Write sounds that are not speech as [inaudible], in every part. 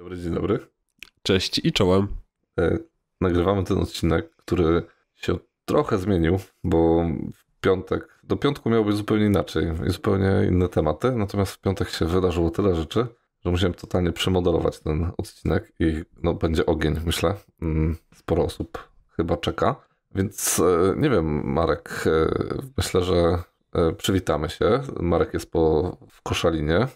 Dobry, dzień dobry. Cześć i czołem. E, nagrywamy ten odcinek, który się trochę zmienił, bo w piątek, do piątku miał być zupełnie inaczej i zupełnie inne tematy, natomiast w piątek się wydarzyło tyle rzeczy, że musiałem totalnie przemodelować ten odcinek i no, będzie ogień, myślę. Mm, sporo osób chyba czeka, więc e, nie wiem, Marek, e, myślę, że przywitamy się. Marek jest po, w Koszalinie.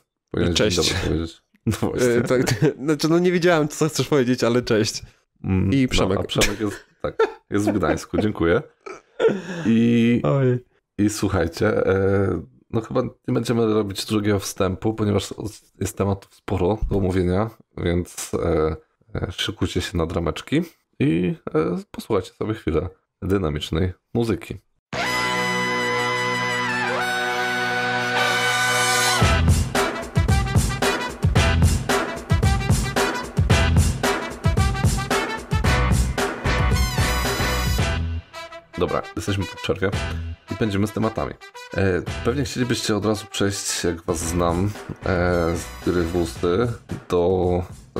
Cześć. powiedzieć. No e, właśnie. Tak, [laughs] znaczy, no nie wiedziałem, co chcesz powiedzieć, ale cześć. Mm, I no, Przemek. No, Przemek jest, tak, jest w Gdańsku, dziękuję. I, Oj. i słuchajcie, e, no chyba nie będziemy robić drugiego wstępu, ponieważ jest tematów sporo do omówienia, więc e, szykujcie się na drameczki i posłuchajcie sobie chwilę dynamicznej muzyki. Dobra, jesteśmy po przerwie i będziemy z tematami. E, pewnie chcielibyście od razu przejść, jak was znam, e, z usty do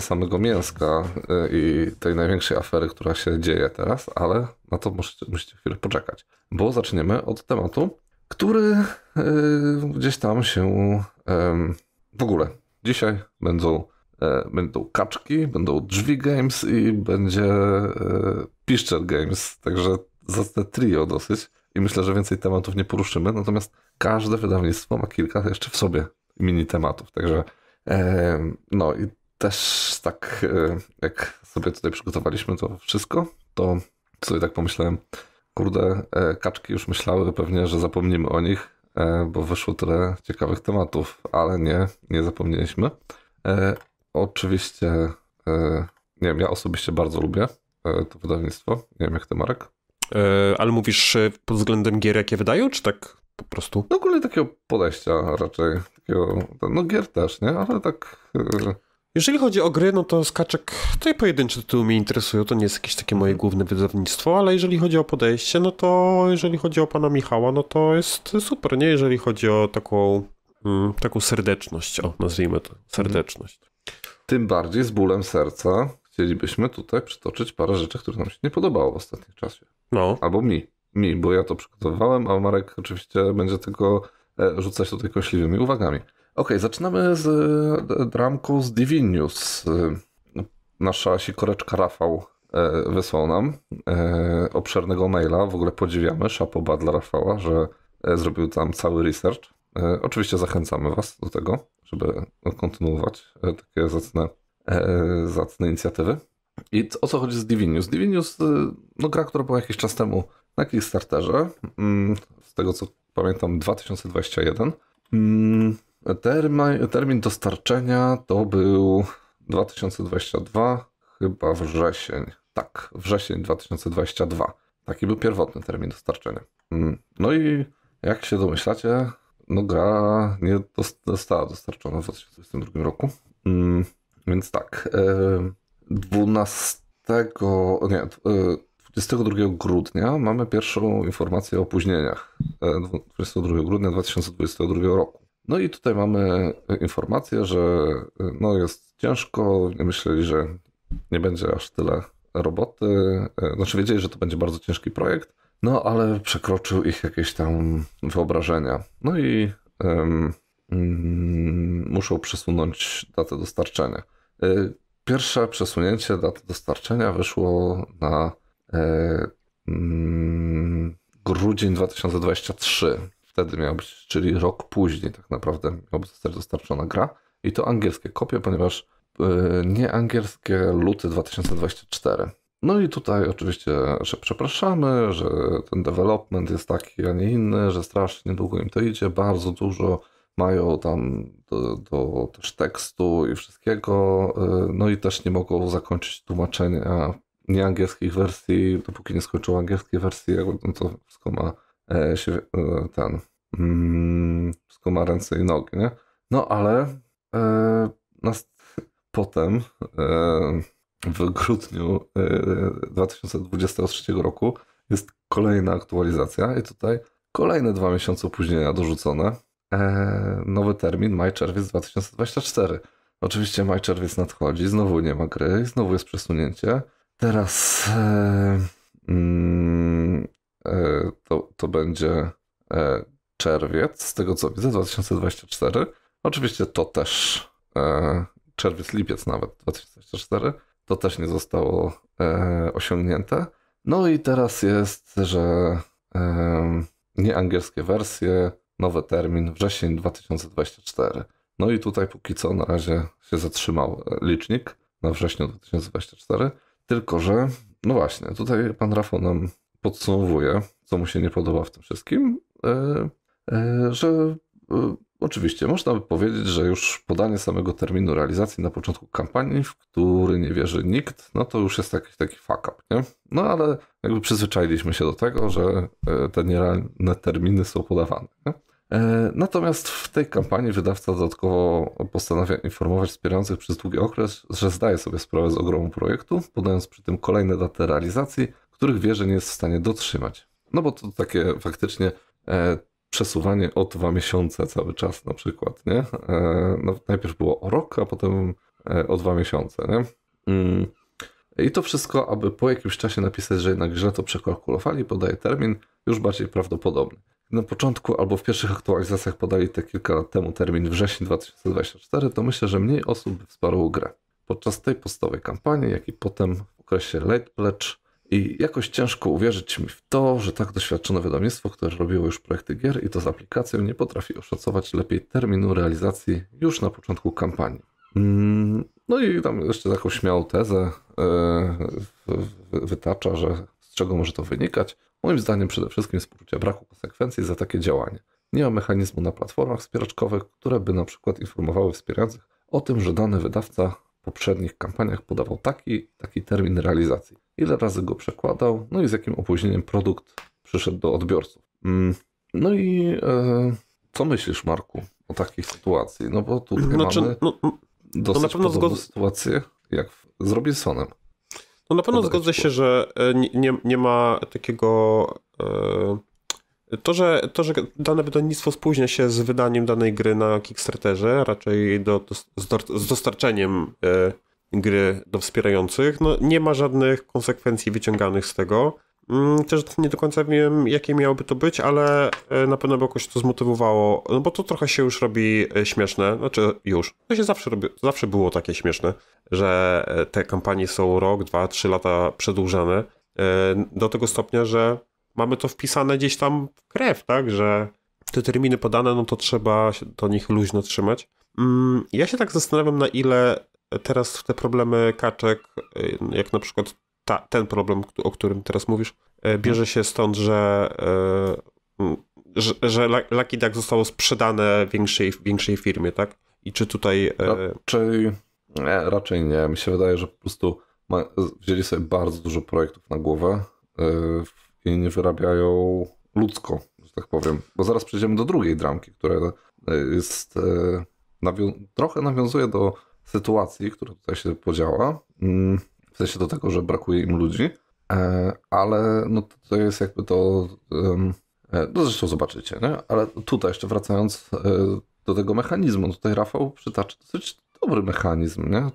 samego mięska e, i tej największej afery, która się dzieje teraz, ale na to musicie, musicie chwilę poczekać, bo zaczniemy od tematu, który e, gdzieś tam się w ogóle dzisiaj będą e, będą kaczki, będą drzwi games i będzie e, piszczel games, także zacne trio dosyć i myślę, że więcej tematów nie poruszymy, natomiast każde wydawnictwo ma kilka jeszcze w sobie mini tematów, także no i też tak e, jak sobie tutaj przygotowaliśmy to wszystko, to sobie tak pomyślałem, kurde, e, kaczki już myślały pewnie, że zapomnimy o nich, e, bo wyszło tyle ciekawych tematów, ale nie, nie zapomnieliśmy. Oczywiście, nie wiem, ja osobiście bardzo lubię to wydawnictwo, nie wiem jak ty Marek. E, ale mówisz pod względem gier, jakie wydają, czy tak po prostu? No ogólnie takiego podejścia raczej. Takiego, no gier też, nie? Ale tak... E, jeżeli chodzi o gry, no to skaczek, to i pojedyncze tytuły mnie interesują, to nie jest jakieś takie moje mhm. główne wydawnictwo, ale jeżeli chodzi o podejście, no to jeżeli chodzi o pana Michała, no to jest super, nie? Jeżeli chodzi o taką, mm, taką serdeczność, o nazwijmy to, mhm. serdeczność. Tym bardziej z bólem serca chcielibyśmy tutaj przytoczyć parę rzeczy, które nam się nie podobało w ostatnich czasie. No. Albo mi. Mi, bo ja to przygotowywałem, a Marek oczywiście będzie tylko e, rzucać tutaj kośliwymi uwagami. Ok, zaczynamy z e, dramką z Divinius. E, nasza sikoreczka Rafał wysłał nam obszernego maila. W ogóle podziwiamy, szapoba dla Rafała, że zrobił tam cały research. Oczywiście zachęcamy Was do tego, żeby kontynuować takie zacne, zacne inicjatywy. I o co chodzi z Divinius? Divinius, y, no gra, która była jakiś czas temu na Kickstarterze, mm, z tego co pamiętam 2021. Mm, termin, dostarczenia to był 2022, chyba wrzesień. Tak, wrzesień 2022. Taki był pierwotny termin dostarczenia. Mm, no i jak się domyślacie, no gra nie została dostarczona w 2022 roku. Więc tak, y, 12, nie, 22 grudnia mamy pierwszą informację o opóźnieniach 22 e, grudnia 2022 roku. No i tutaj mamy informację, że e, no jest ciężko, myśleli, że nie będzie aż tyle roboty, e, znaczy wiedzieli, że to będzie bardzo ciężki projekt, no ale przekroczył ich jakieś tam wyobrażenia. No i um, um, muszą przesunąć datę dostarczenia. Pierwsze przesunięcie daty dostarczenia wyszło na e, mm, grudzień 2023. Wtedy miał być, czyli rok później tak naprawdę miał zostać dostarczona gra. I to angielskie kopie, ponieważ e, nie angielskie luty 2024. No i tutaj oczywiście, że przepraszamy, że ten development jest taki, a nie inny, że strasznie długo im to idzie, bardzo dużo mają tam do, do też tekstu i wszystkiego, y, no i też nie mogą zakończyć tłumaczenia nieangielskich wersji, dopóki nie skończył angielskiej wersji, no to wszystko ma e, się e, ten, mm, wszystko ma ręce i nogi, nie? No ale e, nas, potem e, w grudniu e, 2023 roku jest kolejna aktualizacja i tutaj kolejne dwa miesiące opóźnienia dorzucone E, nowy termin, maj, czerwiec 2024. Oczywiście maj, czerwiec nadchodzi, znowu nie ma gry, znowu jest przesunięcie. Teraz e, mm, e, to, to będzie czerwiec, z tego co widzę, 2024. Oczywiście to też czerwiec, lipiec nawet 2024. To też nie zostało osiągnięte. No i teraz jest, że nie angielskie wersje, nowy termin, wrzesień 2024. No i tutaj póki co na razie się zatrzymał e, licznik na wrześniu 2024, tylko że, no właśnie, tutaj pan Rafał nam podsumowuje, co mu się nie podoba w tym wszystkim, e, e, że Oczywiście można by powiedzieć, że już podanie samego terminu realizacji na początku kampanii, w który nie wierzy nikt, no to już jest taki, taki fuck up, nie? No ale jakby przyzwyczailiśmy się do tego, że e, te nierealne terminy są podawane. Nie? E, natomiast w tej kampanii wydawca dodatkowo postanawia informować wspierających przez długi okres, że zdaje sobie sprawę z ogromu projektu, podając przy tym kolejne daty realizacji, których wie, że nie jest w stanie dotrzymać. No bo to takie faktycznie e, przesuwanie o dwa miesiące cały czas na przykład, nie? E, no, najpierw było o rok, a potem e, o dwa miesiące, nie? Mm. I to wszystko, aby po jakimś czasie napisać, że jednak źle to przekalkulowali, podaje termin już bardziej prawdopodobny. Na początku albo w pierwszych aktualizacjach podali te kilka lat temu termin wrzesień 2024, to myślę, że mniej osób wsparło grę. Podczas tej podstawowej kampanii, jak i potem w okresie late pledge, i jakoś ciężko uwierzyć mi w to, że tak doświadczone wydawnictwo, które robiło już projekty gier i to z aplikacją, nie potrafi oszacować lepiej terminu realizacji już na początku kampanii. Mm, no i tam jeszcze taką śmiałą tezę e, wytacza, że z czego może to wynikać. Moim zdaniem przede wszystkim z poczucia braku konsekwencji za takie działanie. Nie ma mechanizmu na platformach wspieraczkowych, które by na przykład informowały wspierających o tym, że dany wydawca w poprzednich kampaniach podawał taki taki termin realizacji ile razy go przekładał, no i z jakim opóźnieniem produkt przyszedł do odbiorców. Mm, no i e, co myślisz, Marku, o takiej sytuacji? No bo tutaj znaczy, mamy no, no dosyć podobną zgod... sytuację, jak z Robinsonem. No na pewno zgodzę się, że e, nie, nie, ma takiego... E, to że, to, że dane wydawnictwo spóźnia się z wydaniem danej gry na Kickstarterze, raczej do, do z dostarczeniem gry do wspierających. No, nie ma żadnych konsekwencji wyciąganych z tego. Mm, też nie do końca wiem, jakie miałoby to być, ale e, na pewno by jakoś to zmotywowało, no bo to trochę się już robi e, śmieszne, znaczy już, to się zawsze, robi, zawsze było takie śmieszne, że e, te kampanie są rok, dwa, trzy lata przedłużane do tego stopnia, że mamy to wpisane gdzieś tam w krew, tak, że te terminy podane, no to trzeba do nich luźno trzymać. Mm, ja się tak zastanawiam, na ile teraz te problemy kaczek, y, jak na przykład ta, ten problem, o którym teraz mówisz, y, bierze się stąd, że, y, że, że Lucky Duck zostało sprzedane większej, większej firmie, tak? I czy tutaj... Raczej, nie, raczej nie. Mi się wydaje, że po prostu ma, wzięli sobie bardzo dużo projektów na głowę i nie wyrabiają ludzko, że tak powiem. Bo zaraz przejdziemy do drugiej dramki, która jest... Nawią trochę nawiązuje do sytuacji, która tutaj się podziała, mm, w sensie do tego, że brakuje im ludzi, e, ale no to jest jakby to, e, no zresztą zobaczycie, nie? ale tutaj jeszcze wracając e, do tego mechanizmu, tutaj Rafał przytacza dosyć dobry mechanizm, nie?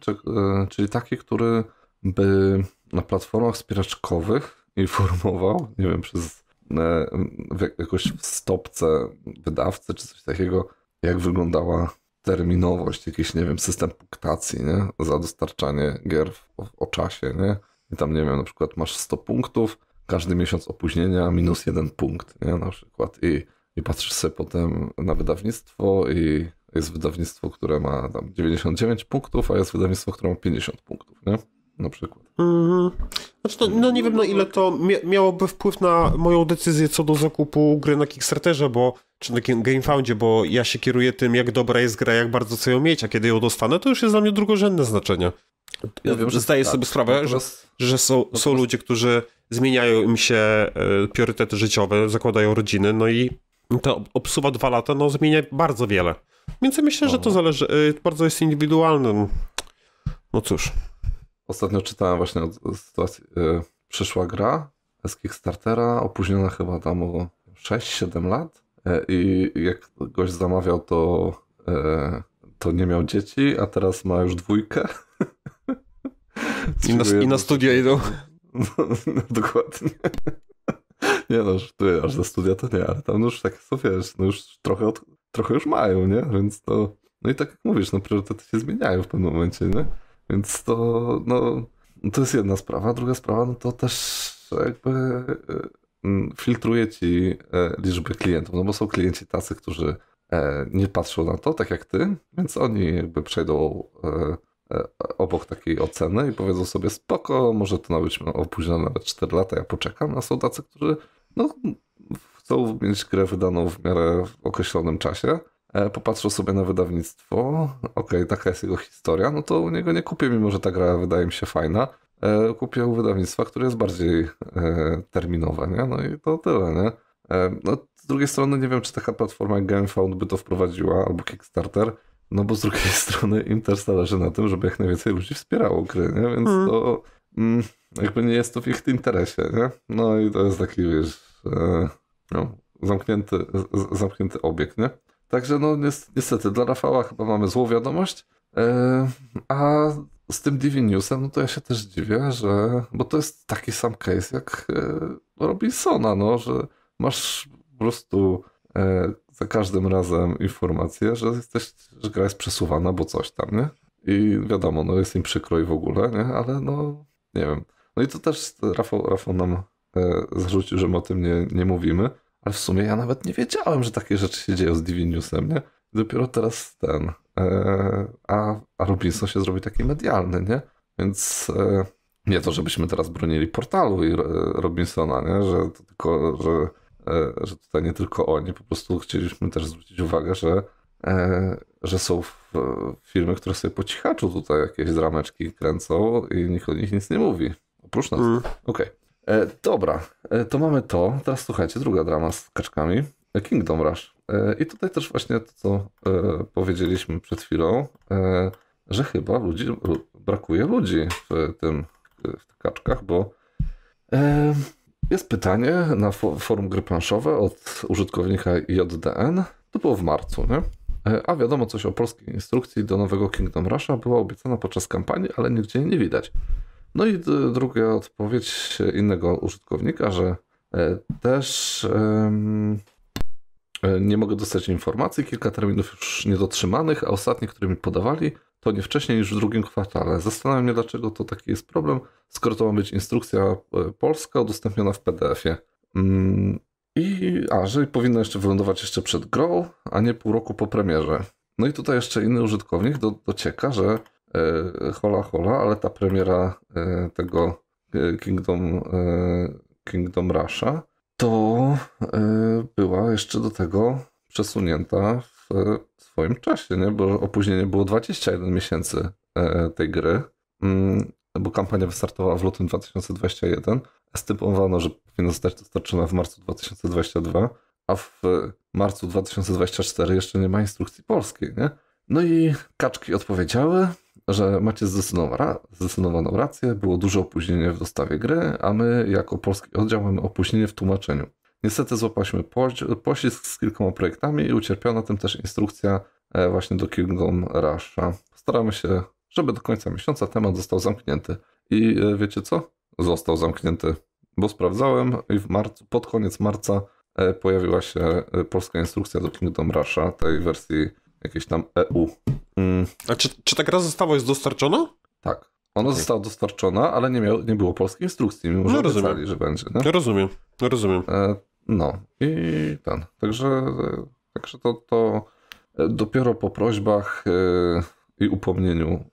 czyli taki, który by na platformach wspieraczkowych informował, nie wiem, przez jakoś w stopce wydawcę czy coś takiego, jak wyglądała terminowość, jakiś, nie wiem, system punktacji, nie? Za dostarczanie gier o, o czasie, nie? I tam, nie wiem, na przykład masz 100 punktów, każdy miesiąc opóźnienia minus jeden punkt, nie? Na przykład. I, i patrzysz sobie potem na wydawnictwo i jest wydawnictwo, które ma tam 99 punktów, a jest wydawnictwo, które ma 50 punktów, nie? na przykład. Mm. Znaczy no nie wiem na ile to miałoby wpływ na moją decyzję co do zakupu gry na Kickstarterze, bo czy na GameFoundzie, bo ja się kieruję tym, jak dobra jest gra, jak bardzo chcę ją mieć, a kiedy ją dostanę, to już jest dla mnie drugorzędne znaczenie. Ja wiem, że Zdaję tak, sobie sprawę, że, że są, są ludzie, którzy zmieniają im się e, priorytety życiowe, zakładają rodziny, no i ta obsuwa dwa lata, no zmienia bardzo wiele. Więc myślę, że to no. zależy, e, bardzo jest indywidualne. No cóż. Ostatnio czytałem właśnie o sytuacji, yy, przyszła gra z Kickstartera, opóźniona chyba tam o 6-7 lat yy, i jak gość zamawiał to yy, to nie miał dzieci, a teraz ma już dwójkę. I na, i na studia idą. No, [laughs] dokładnie. Nie no, tu aż za studia to nie, ale tam no już takie są, wiesz, no już trochę, od, trochę już mają, nie? Więc to, no i tak jak mówisz, no priorytety się zmieniają w pewnym momencie, nie? Więc to, no, to jest jedna sprawa. Druga sprawa, no to też jakby y, mm, filtruje ci e, liczbę klientów, no bo są klienci tacy, którzy e, nie patrzą na to, tak jak ty, więc oni jakby przejdą e, obok takiej oceny i powiedzą sobie spoko, może to nawet opóźnione nawet 4 lata, ja poczekam, a są tacy, którzy no, chcą mieć grę wydaną w miarę w określonym czasie E, popatrzę sobie na wydawnictwo, okej, okay, taka jest jego historia, no to u niego nie kupię, mimo że ta gra wydaje mi się fajna. E, kupię u wydawnictwa, które jest bardziej e, terminowe, nie? No i to tyle, nie? No, z drugiej strony nie wiem, czy taka platforma GameFound by to wprowadziła, albo Kickstarter, no bo z drugiej [laughs] strony im też zależy na tym, żeby jak najwięcej ludzi wspierało gry, nie? Więc mm. to mm, jakby nie jest to w ich interesie, nie? No i to jest taki, wiesz, no, zamknięty, zamknięty obiekt, nie? Także no niestety dla Rafała chyba mamy złą wiadomość. E, a z tym Divi Newsem, no to ja się też dziwię, że. Bo to jest taki sam case jak e, Robinsona, no, że masz po prostu e, za każdym razem informację, że jesteś, że gra jest przesuwana, bo coś tam, nie? I wiadomo, no jest im przykro i w ogóle, nie? Ale no, nie wiem. No i to też Rafał, Rafał nam zarzucił, że my o tym nie, nie mówimy w sumie ja nawet nie wiedziałem, że takie rzeczy się dzieją z Divinusem, nie? Dopiero teraz ten. E, a, a Robinson się zrobi taki medialny, nie? Więc e, nie to, żebyśmy teraz bronili portalu i e, Robinsona, nie? Że, to tylko, że, e, że tutaj nie tylko oni, po prostu chcieliśmy też zwrócić uwagę, że, e, że są firmy, które sobie po cichaczu tutaj jakieś drameczki kręcą i nikt o nich nic nie mówi. Oprócz nas. Mm. Okej. Okay. E, dobra, e, to mamy to. Teraz słuchajcie, druga drama z kaczkami. Kingdom Rush. E, I tutaj też właśnie to, co e, powiedzieliśmy przed chwilą, e, że chyba ludzi, brakuje ludzi w tym w tych kaczkach, bo e, jest pytanie na forum gry planszowe od użytkownika JDN. To było w marcu, nie? A wiadomo coś o polskiej instrukcji do nowego Kingdom Rusha była obiecana podczas kampanii, ale nigdzie nie widać. No i druga odpowiedź innego użytkownika, że e, też e, nie mogę dostać informacji, kilka terminów już niedotrzymanych, a ostatnie, które mi podawali, to nie wcześniej niż w drugim kwartale. Zastanawiam się, dlaczego to taki jest problem, skoro to ma być instrukcja e, polska udostępniona w PDF-ie. Mm, I, a, że powinno jeszcze wylądować jeszcze przed grą, a nie pół roku po premierze. No i tutaj jeszcze inny użytkownik do, docieka, że E, hola hola, ale ta premiera e, tego e, Kingdom, Kingdom Rusha to była jeszcze do tego przesunięta w swoim czasie, nie? bo opóźnienie było 21 miesięcy tej gry, mm, bo kampania wystartowała w lutym 2021. Estymowano, że powinna zostać dostarczona w marcu 2022, a w marcu 2024 jeszcze nie ma instrukcji polskiej. Nie? No i kaczki odpowiedziały, że macie zdecydowaną rację, było duże opóźnienie w dostawie gry, a my jako polski oddział mamy opóźnienie w tłumaczeniu. Niestety złapaliśmy poślizg z kilkoma projektami i ucierpiała na tym też instrukcja e, właśnie do Kingdom Rusha. Staramy się, żeby do końca miesiąca temat został zamknięty. I e, wiecie co? Został zamknięty, bo sprawdzałem i w marcu, pod koniec marca e, pojawiła się polska instrukcja do Kingdom Rusha, tej wersji jakieś tam EU. Mm. A czy, czy ta gra została już dostarczona? Tak. Ona okay. została dostarczona, ale nie, miał, nie było polskiej instrukcji, mimo no, że rozumiem. Obiecali, że będzie. No? rozumiem, no rozumiem. E, no i ten. Także, e, także to, to e, dopiero po prośbach e, i upomnieniu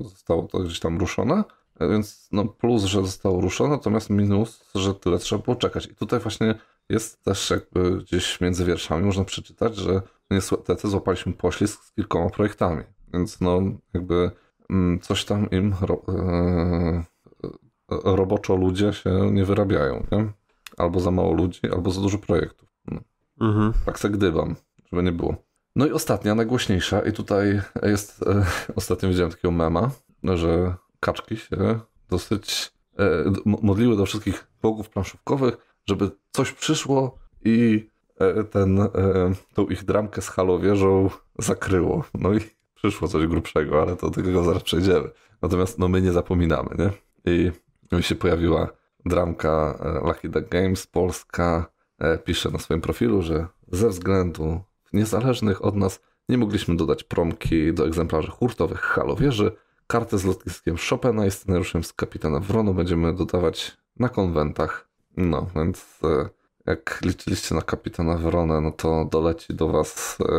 zostało to gdzieś tam ruszone. Więc no plus, że zostało ruszone, natomiast minus, że tyle trzeba było czekać. I tutaj właśnie jest też jakby gdzieś między wierszami można przeczytać, że niestety złapaliśmy poślizg z kilkoma projektami, więc no jakby mm, coś tam im ro, e, e, roboczo ludzie się nie wyrabiają, nie? Albo za mało ludzi, albo za dużo projektów. No. Mhm. Tak se gdybam, żeby nie było. No i ostatnia, najgłośniejsza i tutaj jest, e, [laughs] ostatnio widziałem takiego mema, że kaczki się dosyć e, modliły do wszystkich bogów planszówkowych, żeby coś przyszło i e, ten, e, tą ich dramkę z halowieżą zakryło. No i przyszło coś grubszego, ale to tego zaraz przejdziemy. Natomiast no my nie zapominamy, nie? I mi no się pojawiła dramka e, Lucky Duck Games Polska pisze na swoim profilu, że ze względu niezależnych od nas nie mogliśmy dodać promki do egzemplarzy hurtowych halowieży. Kartę z lotniskiem Chopina i scenariuszem z kapitana Wronu będziemy dodawać na konwentach no, więc e, jak liczyliście na kapitana Wronę, no to doleci do was e,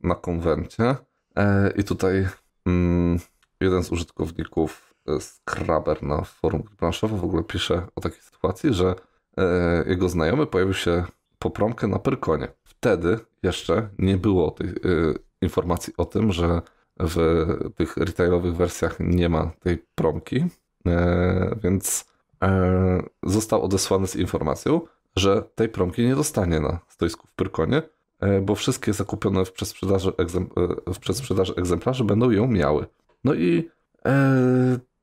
na konwencie. E, I tutaj mm, jeden z użytkowników Scrubber na forum branżowym w ogóle pisze o takiej sytuacji, że jego znajomy pojawił się po promkę na Pyrkonie. Wtedy jeszcze nie było tej informacji o tym, że w tych retailowych wersjach nie ma tej promki, więc E, został odesłany z informacją, że tej promki nie dostanie na stoisku w Pyrkonie, e, bo wszystkie zakupione w przesprzedaży, e, w egzemplarze będą ją miały. No i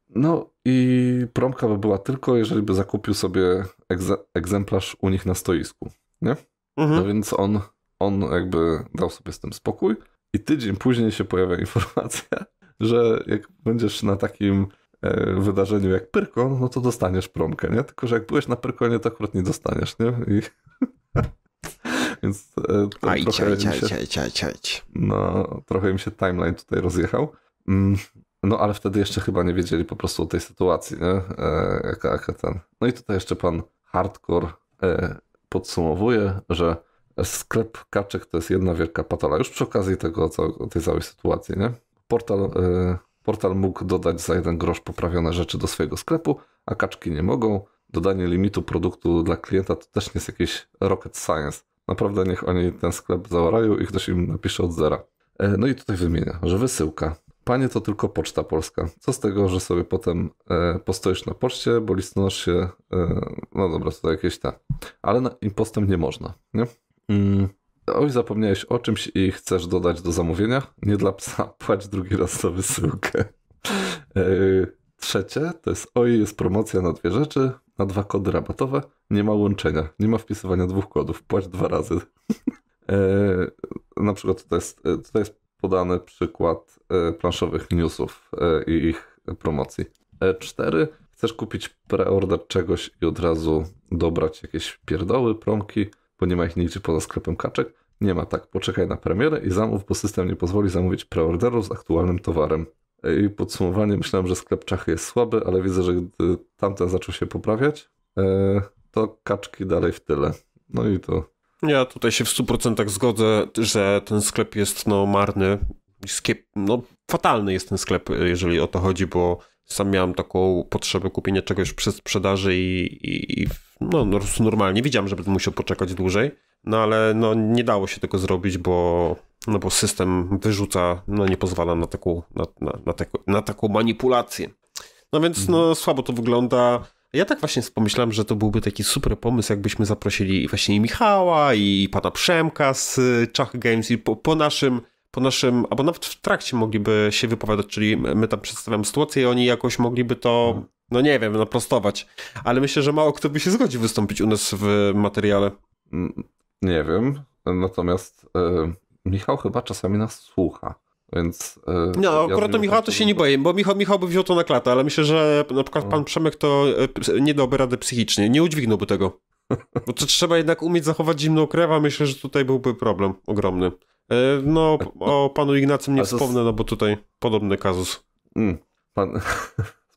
no i promka by była tylko, jeżeli by zakupił sobie egze egzemplarz u nich na stoisku, nie? Mhm. No więc on, on jakby dał sobie z tym spokój i tydzień później się pojawia informacja, [laughs] że jak będziesz na takim E, wydarzeniu jak Pyrkon, no to dostaniesz promkę, nie? Tylko, że jak byłeś na Pyrkonie, to akurat nie dostaniesz, nie? I... [laughs] Więc e, to ajcie, trochę ajcie, mi się... no, trochę mi się timeline tutaj rozjechał. Mm, no, ale wtedy jeszcze chyba nie wiedzieli po prostu o tej sytuacji, nie? E, jaka, jaka ten... No i tutaj jeszcze pan Hardcore podsumowuje, że sklep kaczek to jest jedna wielka patola Już przy okazji tego, co, tej całej sytuacji, nie? Portal Portal mógł dodać za jeden grosz poprawione rzeczy do swojego sklepu, a kaczki nie mogą. Dodanie limitu produktu dla klienta to też nie jest jakiś rocket science. Naprawdę niech oni ten sklep zaorają i ktoś im napisze od zera. E, no i tutaj wymienia, że wysyłka. Panie to tylko poczta polska. Co z tego, że sobie potem e, postoisz na poczcie, bo listonosz się, e, no dobra, to jakieś te. Ale na impostem nie można, nie? Mm. Oj, zapomniałeś o czymś i chcesz dodać do zamówienia? Nie dla psa, [laughs] płać drugi raz za wysyłkę. E, trzecie to jest oj, jest promocja na dwie rzeczy, na dwa kody rabatowe. Nie ma łączenia, nie ma wpisywania dwóch kodów, płać dwa razy. E, na przykład jest, e, tutaj jest podany przykład planszowych newsów i ich promocji. Cztery, chcesz kupić preorder czegoś i od razu dobrać jakieś pierdoły, promki, bo nie ma ich nigdzie poza sklepem kaczek. Nie ma tak, poczekaj na premierę i zamów, bo system nie pozwoli zamówić preorderu z aktualnym towarem. E, I podsumowanie, myślałem, że sklep Czachy jest słaby, ale widzę, że gdy tamten zaczął się poprawiać, e, to kaczki dalej w tyle. No i to. Ja tutaj się w 100% zgodzę, że ten sklep jest no marny. no, fatalny jest ten sklep, jeżeli o to chodzi, bo sam miałem taką potrzebę kupienia czegoś przy sprzedaży i, i, i no, no normalnie widziałem, że będę musiał poczekać dłużej. No ale no, nie dało się tego zrobić, bo, no, bo system wyrzuca, no nie pozwala na taką, na, na, na, na taką manipulację. No więc no, mhm. no, słabo to wygląda. Ja tak właśnie pomyślałem, że to byłby taki super pomysł, jakbyśmy zaprosili właśnie i Michała, i pana Przemka z y, Czach Games, i po, po naszym po naszym, albo nawet w trakcie mogliby się wypowiadać, czyli my tam przedstawiamy sytuację i oni jakoś mogliby to, mhm. no nie wiem, naprostować. Ale myślę, że mało kto by się zgodził wystąpić u nas w materiale. Mm, nie wiem. Natomiast e, Michał chyba czasami nas słucha. Więc, e, no, ja akurat to Michała to się nie boję, bo Michał, Michał by wziął to na klatę, ale myślę, że na przykład pan Przemek to e, nie dałby rady psychicznie, nie udźwignąłby tego. [laughs] Bo to trzeba jednak umieć zachować zimną krew, a myślę, że tutaj byłby problem ogromny. no, o panu Ignacym nie wspomnę, no bo tutaj podobny kazus. Mm, pan,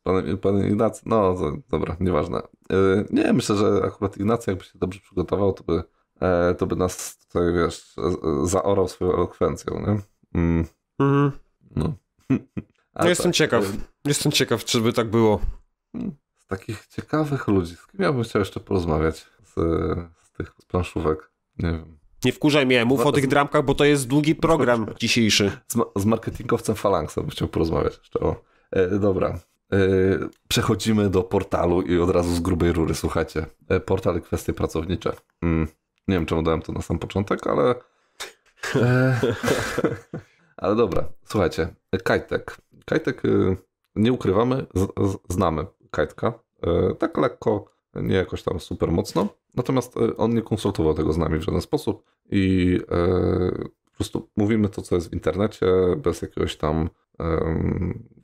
[laughs] pan, z Ignacy, no dobra, nieważne. Yy, nie, myślę, że akurat Ignacy jakby się dobrze przygotował, to by E, to by nas tutaj, wiesz, zaorał swoją elokwencją, nie? Mm. Mhm. No. [laughs] no jestem tak. ciekaw. Jestem ciekaw, czy by tak było. Hmm. Z takich ciekawych ludzi, z kim ja bym chciał jeszcze porozmawiać z, z tych planszówek. Nie wiem. Nie wkurzaj mnie, mów z, no, o tych dramkach, bo to jest długi program z, dzisiejszy. Z, z marketingowcem Falangsa bym chciał porozmawiać jeszcze. O. E, dobra. E, przechodzimy do portalu i od razu z grubej rury, słuchajcie. E, portal i kwestie pracownicze. Mm. Nie wiem, czemu dałem to na sam początek, ale. [laughs] ale dobra, słuchajcie. Kajtek. Kajtek, y, nie ukrywamy, znamy Kajtka. Y, tak lekko, nie jakoś tam super mocno. Natomiast y, on nie konsultował tego z nami w żaden sposób i po prostu mówimy to, co jest w internecie, bez jakiegoś tam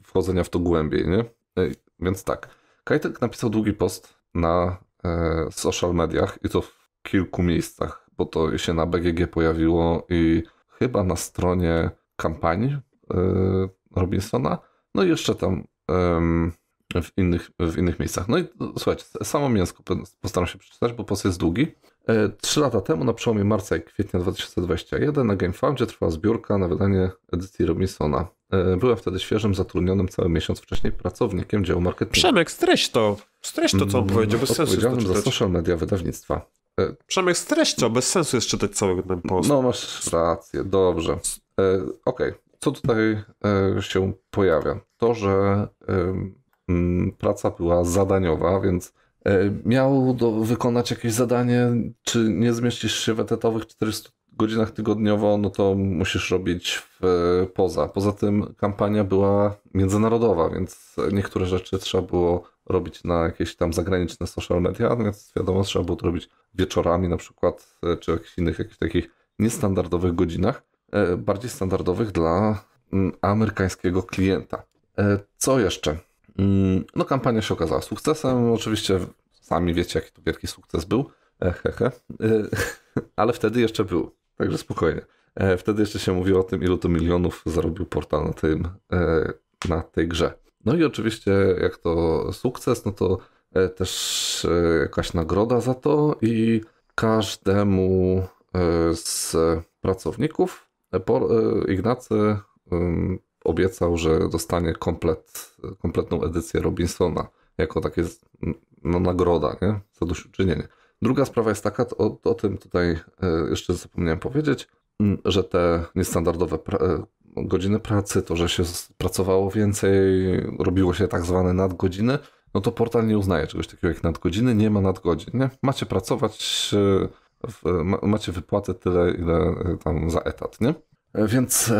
wchodzenia w to głębiej, nie? Więc tak. Kajtek napisał długi post na e, social mediach i to w kilku miejscach, bo to się na BGG pojawiło i chyba na stronie kampanii e, Robinsona, no i jeszcze tam w innych, w innych miejscach. No i słuchajcie, samo mięsko postaram się przeczytać, bo post jest długi. E, trzy lata temu, na przełomie marca i kwietnia 2021, na GameFoundzie trwała zbiórka na wydanie edycji Robinsona. E, byłem wtedy świeżym, zatrudnionym cały miesiąc wcześniej pracownikiem dzieł marketingu. Przemek, streś to! Streś to, co on mm, powiedział, bez sensu. Odpowiedzialnym za social media wydawnictwa. E, Przemek, z treścią, bez sensu jest czytać cały ten post. No masz rację, dobrze. E, Okej, okay. co tutaj e, się pojawia? To, że e, praca była zadaniowa, więc e, miał do, wykonać jakieś zadanie, czy nie zmieścisz się w etatowych 400 godzinach tygodniowo, no to musisz robić w, e, poza. Poza tym kampania była międzynarodowa, więc niektóre rzeczy trzeba było robić na jakieś tam zagraniczne social media, więc wiadomo, trzeba było to robić wieczorami na przykład, e, czy jakichś innych jakichś takich niestandardowych godzinach, e, bardziej standardowych dla mm, amerykańskiego klienta. E, co jeszcze? Mm, no kampania się okazała sukcesem, oczywiście sami wiecie jaki to wielki sukces był, hehe, [laughs] ale wtedy jeszcze był, także spokojnie. Wtedy jeszcze się mówiło o tym, ilu to milionów zarobił portal na, tym, na tej grze. No i oczywiście, jak to sukces, no to e, też e, jakaś nagroda za to i każdemu e, z pracowników Ignacy obiecał, że dostanie komplet, kompletną edycję Robinsona jako takie no, nagroda, nie? uczynienie. Druga sprawa jest taka, o, o, tym tutaj jeszcze zapomniałem powiedzieć, że te niestandardowe godziny pracy, to, że się pracowało więcej, robiło się tak zwane nadgodziny, no to portal nie uznaje czegoś takiego jak nadgodziny, nie ma nadgodzin. Nie? Macie pracować, e, w, macie wypłatę tyle, ile e, tam za etat, nie? E, więc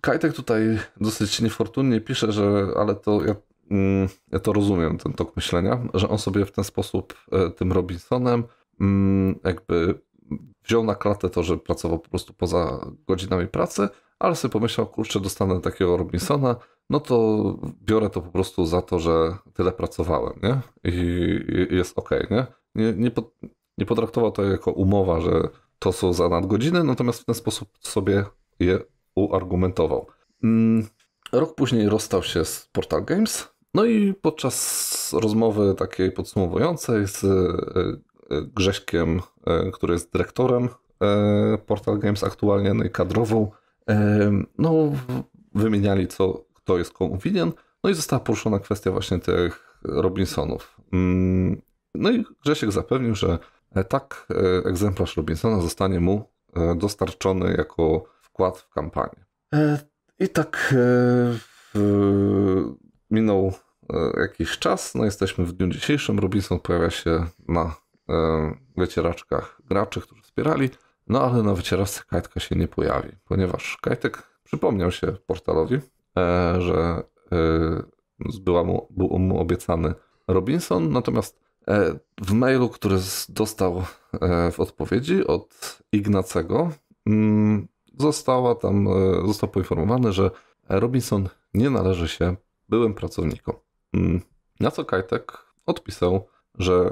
Kajtek tutaj dosyć niefortunnie pisze, że ale to ja, mm, ja to rozumiem, ten tok myślenia, że on sobie w ten sposób tym Robinsonem mm, jakby wziął na klatę to, że pracował po prostu poza godzinami pracy, ale sobie pomyślał, kurczę, dostanę takiego Robinsona, no to biorę to po prostu za to, że tyle pracowałem, nie? I jest okej, okay, nie? Nie, nie, po, nie potraktował to jako umowa, że to są za nadgodziny, natomiast w ten sposób sobie je uargumentował. Mm, rok później rozstał się z Portal Games, no i podczas rozmowy takiej podsumowującej z e, e, Grześkiem, e, który jest dyrektorem Portal Games aktualnie, no i kadrową, no, wymieniali co, kto jest konwilien, no i została poruszona kwestia właśnie tych Robinsonów. Mm, no i Grzesiek zapewnił, że e, tak e, egzemplarz Robinsona zostanie mu e, dostarczony jako wkład w kampanię. I tak minął jakiś czas, no jesteśmy w dniu dzisiejszym, Robinson pojawia się na wycieraczkach graczy, którzy wspierali, no ale na wycierawce Kajtka się nie pojawi, ponieważ Kajtek przypomniał się portalowi, e, że e, była mu, był mu obiecany Robinson, natomiast e, w mailu, który dostał w odpowiedzi od Ignacego, mm, została tam, został poinformowany, że Robinson nie należy się byłym pracownikom. Mm, na co Kajtek odpisał, że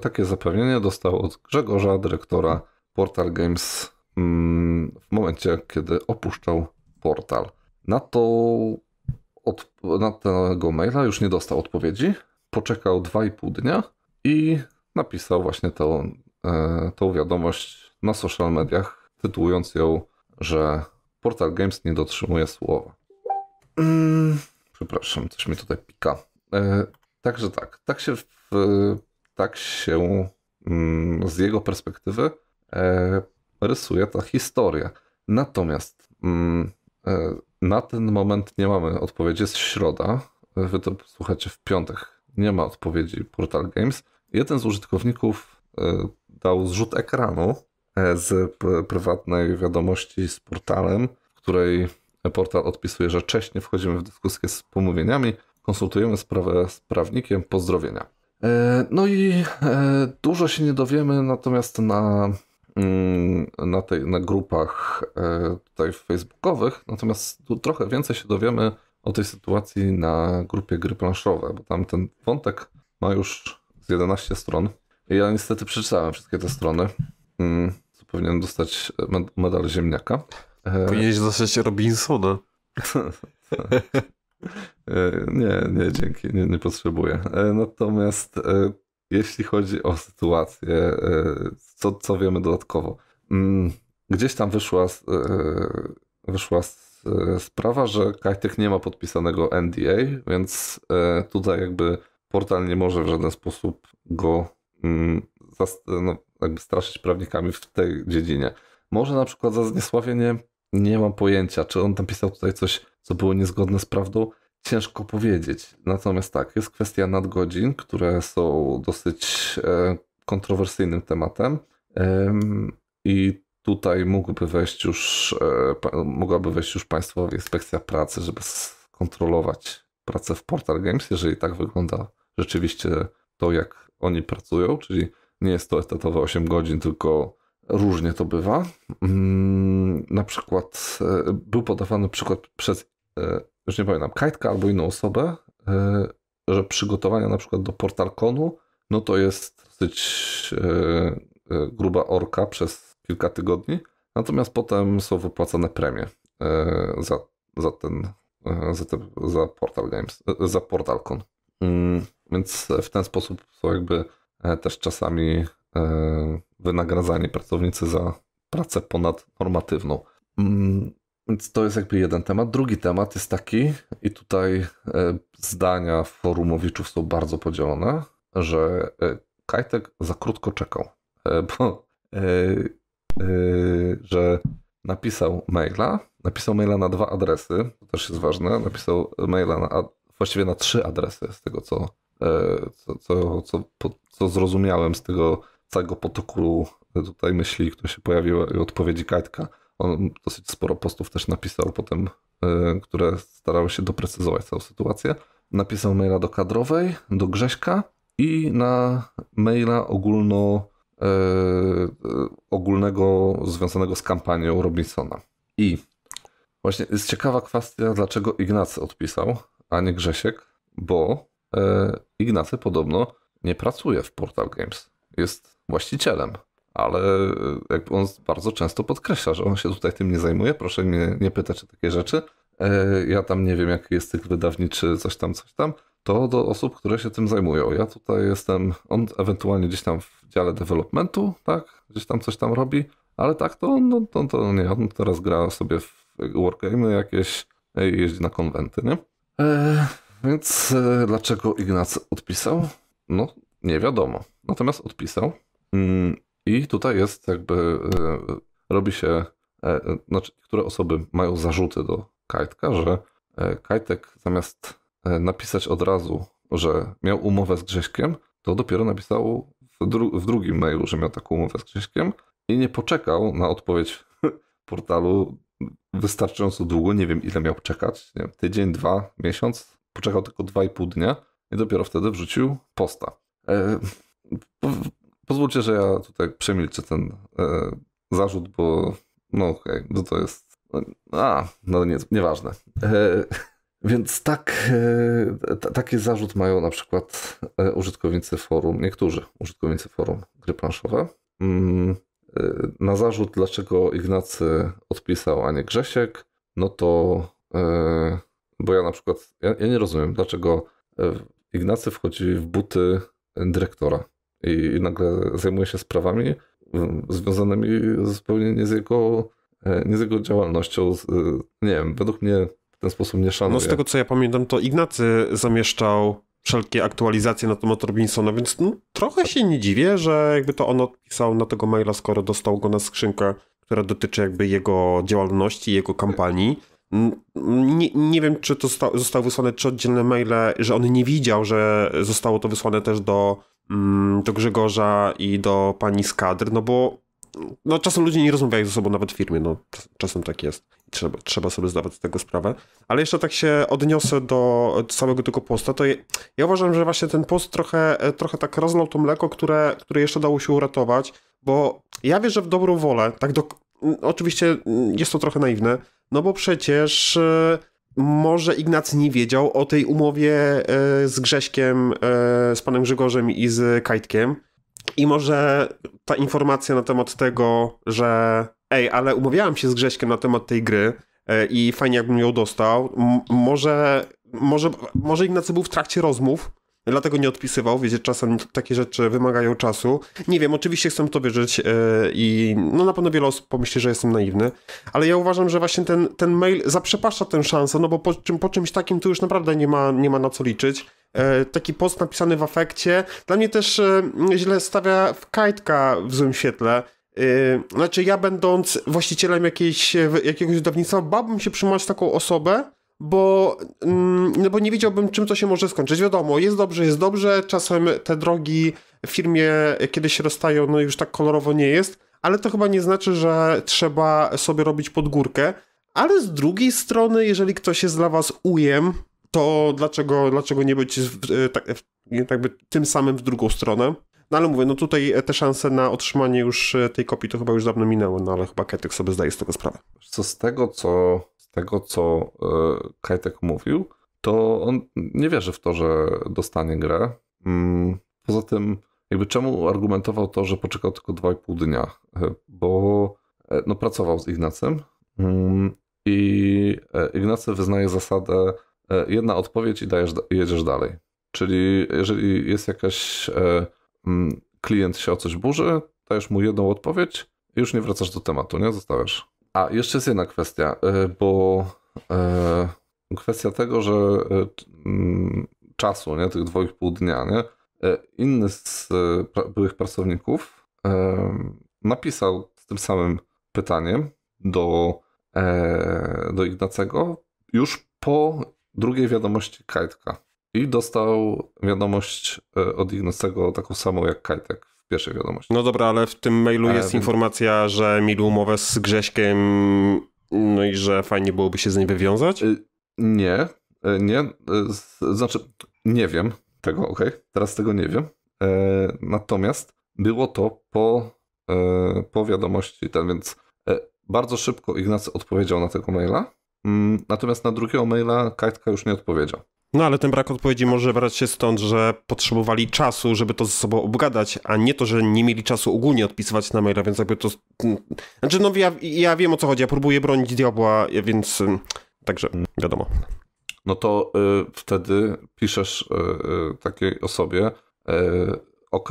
takie zapewnienie dostał od Grzegorza, dyrektora Portal Games mm, w momencie, kiedy opuszczał portal. Na to od, na tego maila już nie dostał odpowiedzi. Poczekał 2,5 dnia i napisał właśnie tą, e, tą wiadomość na social mediach, tytułując ją, że Portal Games nie dotrzymuje słowa. Mm. Przepraszam, coś mi tutaj pika. E, także tak, tak się, w, tak się mm, z jego perspektywy E, rysuje ta historia. Natomiast mm, e, na ten moment nie mamy odpowiedzi. Jest środa, wy to słuchacie w piątek. Nie ma odpowiedzi Portal Games. Jeden z użytkowników e, dał zrzut ekranu z prywatnej wiadomości z portalem, w której portal odpisuje, że cześć, wchodzimy w dyskusję z pomówieniami, konsultujemy sprawę z prawnikiem, pozdrowienia. No i dużo się nie dowiemy, natomiast na Mm, na, tej, na grupach e, tutaj facebookowych, natomiast tu trochę więcej się dowiemy o tej sytuacji na grupie gry planszowe, bo tam ten wątek ma już z 11 stron. Ja niestety przeczytałem wszystkie te strony, co mm, powinien dostać medal ziemniaka. E, Powinieneś dostać Robinsona. [laughs] E, nie, nie, dzięki, nie, nie potrzebuję. Natomiast jeśli chodzi o sytuację, e, co, co wiemy dodatkowo. Mm, gdzieś tam wyszła, e, wyszła e, sprawa, że Kajtek nie ma podpisanego NDA, więc tutaj jakby portal nie może w żaden sposób go mm, no, jakby straszyć prawnikami w tej dziedzinie. Może na przykład za zniesławienie, nie mam pojęcia, czy on tam pisał tutaj coś, co było niezgodne z prawdą. Ciężko powiedzieć. Natomiast tak, jest kwestia nadgodzin, które są dosyć e, kontrowersyjnym tematem. I tutaj mógłby wejść już, e, mogłaby wejść już Państwowa Inspekcja Pracy, żeby skontrolować pracę w Portal Games, jeżeli tak wygląda rzeczywiście to, jak oni pracują, czyli nie jest to etatowe 8 godzin, tylko różnie to bywa. Mm, na przykład e, był podawany przykład przez już nie pamiętam, Kajtka albo inną osobę, e, że przygotowania na przykład do Portalkonu, no to jest dosyć e, e, gruba orka przez kilka tygodni, natomiast potem są wypłacane premie za, za ten, za, te, za Portal Games, za Portalkon. Mm, więc w ten sposób są jakby też czasami wynagradzani pracownicy za pracę ponad normatywną. Mm, więc to jest jakby jeden temat. Drugi temat jest taki, i tutaj e, zdania forumowiczów są bardzo podzielone, że e, Kajtek za krótko czekał, e, bo że napisał maila, napisał maila na dwa adresy, to też jest ważne, napisał maila na, właściwie na trzy adresy z tego, co, co, co, co, co zrozumiałem z tego całego potoku tutaj myśli, które się pojawiły i odpowiedzi Kajtka on dosyć sporo postów też napisał potem, e, które starały się doprecyzować całą sytuację. Napisał maila do kadrowej, do Grześka i na maila ogólno, e, e, ogólnego związanego z kampanią Robinsona. I właśnie jest ciekawa kwestia, dlaczego Ignacy odpisał, a nie Grzesiek, bo e, Ignacy podobno nie pracuje w Portal Games. Jest właścicielem ale e, jakby on bardzo często podkreśla, że on się tutaj tym nie zajmuje, proszę mnie nie pytać o takie rzeczy, e, ja tam nie wiem jaki jest cykl wydawniczy, coś tam, coś tam, to do osób, które się tym zajmują. Ja tutaj jestem, on ewentualnie gdzieś tam w dziale developmentu, tak, gdzieś tam coś tam robi, ale tak to, no, to, to nie, on teraz gra sobie w wargame jakieś e, i jeździ na konwenty, nie? więc e, dlaczego Ignacy odpisał? No, nie wiadomo. Natomiast odpisał. Mm, i tutaj jest jakby, e, robi się, e, e, znaczy niektóre osoby mają zarzuty do Kajtka, że Kajtek zamiast napisać od razu, że miał umowę z Grześkiem, to dopiero napisał w, dru w drugim mailu, że miał taką umowę z Grześkiem i nie poczekał na odpowiedź [laughs] portalu wystarczająco długo, nie wiem ile miał czekać, nie wiem, tydzień, dwa, miesiąc, poczekał tylko dwa i pół dnia i dopiero wtedy wrzucił posta. E, Pozwólcie, że ja tutaj przemilczę ten e, zarzut, bo no okej, okay, no to jest... No, a, no nie, nieważne. E, więc tak, e, t, taki zarzut mają na przykład e, użytkownicy forum, niektórzy użytkownicy forum gry planszowe. Mm, e, na zarzut, dlaczego Ignacy odpisał, a nie Grzesiek, no to e, bo ja na przykład, ja, ja nie rozumiem, dlaczego Ignacy wchodzi w buty dyrektora i nagle zajmuje się sprawami mm, związanymi zupełnie nie z jego, e, nie z jego działalnością. E, nie wiem, według mnie w ten sposób nie szanuje. No z tego co ja pamiętam, to Ignacy zamieszczał wszelkie aktualizacje na temat Robinsona, więc no, trochę się nie dziwię, że jakby to on odpisał na tego maila, skoro dostał go na skrzynkę, która dotyczy jakby jego działalności, jego kampanii. Nie, nie wiem, czy to zostało, wysłane czy oddzielne maile, że on nie widział, że zostało to wysłane też do Mm, do Grzegorza i do pani z kadr, no bo no, czasem ludzie nie rozmawiają ze sobą nawet w firmie, no czasem tak jest. Trzeba, trzeba sobie zdawać z tego sprawę. Ale jeszcze tak się odniosę do całego tego posta, to je, ja uważam, że właśnie ten post trochę, e, trochę tak rozlał to mleko, które, które jeszcze dało się uratować, bo ja wierzę w dobrą wolę, tak do, mm, oczywiście mm, jest to trochę naiwne, no bo przecież... Yy, może Ignacy nie wiedział o tej umowie e, z Grześkiem, e, z panem Grzegorzem i z Kajtkiem. I może ta informacja na temat tego, że ej, ale umawiałem się z Grześkiem na temat tej gry e, i fajnie jakbym ją dostał, może, może, może Ignacy był w trakcie rozmów Dlatego nie odpisywał, wiecie, czasem takie rzeczy wymagają czasu. Nie wiem, oczywiście chcę to wierzyć yy, i no na pewno wiele osób pomyśli, że jestem naiwny, ale ja uważam, że właśnie ten, ten mail zaprzepaszcza tę szansę, no bo po, czym, po czymś takim to już naprawdę nie ma, nie ma na co liczyć. E, taki post napisany w afekcie. Dla mnie też e, źle stawia w kajtka w złym świetle. znaczy, ja będąc właścicielem jakiejś, jakiegoś wydawnictwa, bałbym się przyjmować taką osobę, bo, mm, no bo nie wiedziałbym, czym to się może skończyć. Wiadomo, jest dobrze, jest dobrze, czasem te drogi w firmie kiedy się rozstają, no już tak kolorowo nie jest, ale to chyba nie znaczy, że trzeba sobie robić pod górkę. Ale z drugiej strony, jeżeli ktoś jest dla was ujem, to dlaczego, dlaczego nie być w, e, tak, jakby tym samym w drugą stronę? No ale mówię, no tutaj te szanse na otrzymanie już e, tej kopii to chyba już dawno minęło, no ale chyba Ketyk sobie zdaje z tego sprawę. Co z tego, co tego, co e, Kajtek mówił, to on nie wierzy w to, że dostanie grę. Mm, poza tym, jakby czemu argumentował to, że poczekał tylko 2,5 dnia? E, bo e, no, pracował z Ignacem mm, i Ignacy wyznaje zasadę jedna odpowiedź i dajesz, jedziesz dalej. Czyli jeżeli jest jakaś mm, klient się o coś burzy, dajesz mu jedną odpowiedź i już nie wracasz do tematu, nie? Zostawiasz. A jeszcze jest jedna kwestia, y, bo y, kwestia tego, że y, mm, czasu, nie, tych dwóch pół dnia, nie, inny z byłych pracowników napisał z tym samym pytaniem do, e, do Ignacego już po drugiej wiadomości Kajtka. I dostał wiadomość od Ignacego taką samą jak Kajtek w pierwszej wiadomości. No dobra, ale w tym mailu e, jest informacja, że mieli umowę z Grześkiem, no i że fajnie byłoby się z niej wywiązać? Y, nie, y, nie, y, znaczy nie wiem tego, okej, okay. teraz tego nie wiem. E, natomiast było to po, e, po wiadomości ten, tak więc bardzo szybko Ignacy odpowiedział na tego maila. Mm, natomiast na drugiego maila Kajtka już nie odpowiedział. No ale ten brak odpowiedzi może brać się stąd, że potrzebowali czasu, żeby to ze sobą obgadać, a nie to, że nie mieli czasu ogólnie odpisywać na maila, więc jakby to... Znaczy no ja, ja wiem o co chodzi, ja próbuję bronić diabła, więc także wiadomo. No to y, wtedy piszesz y, y takiej osobie, y, ok,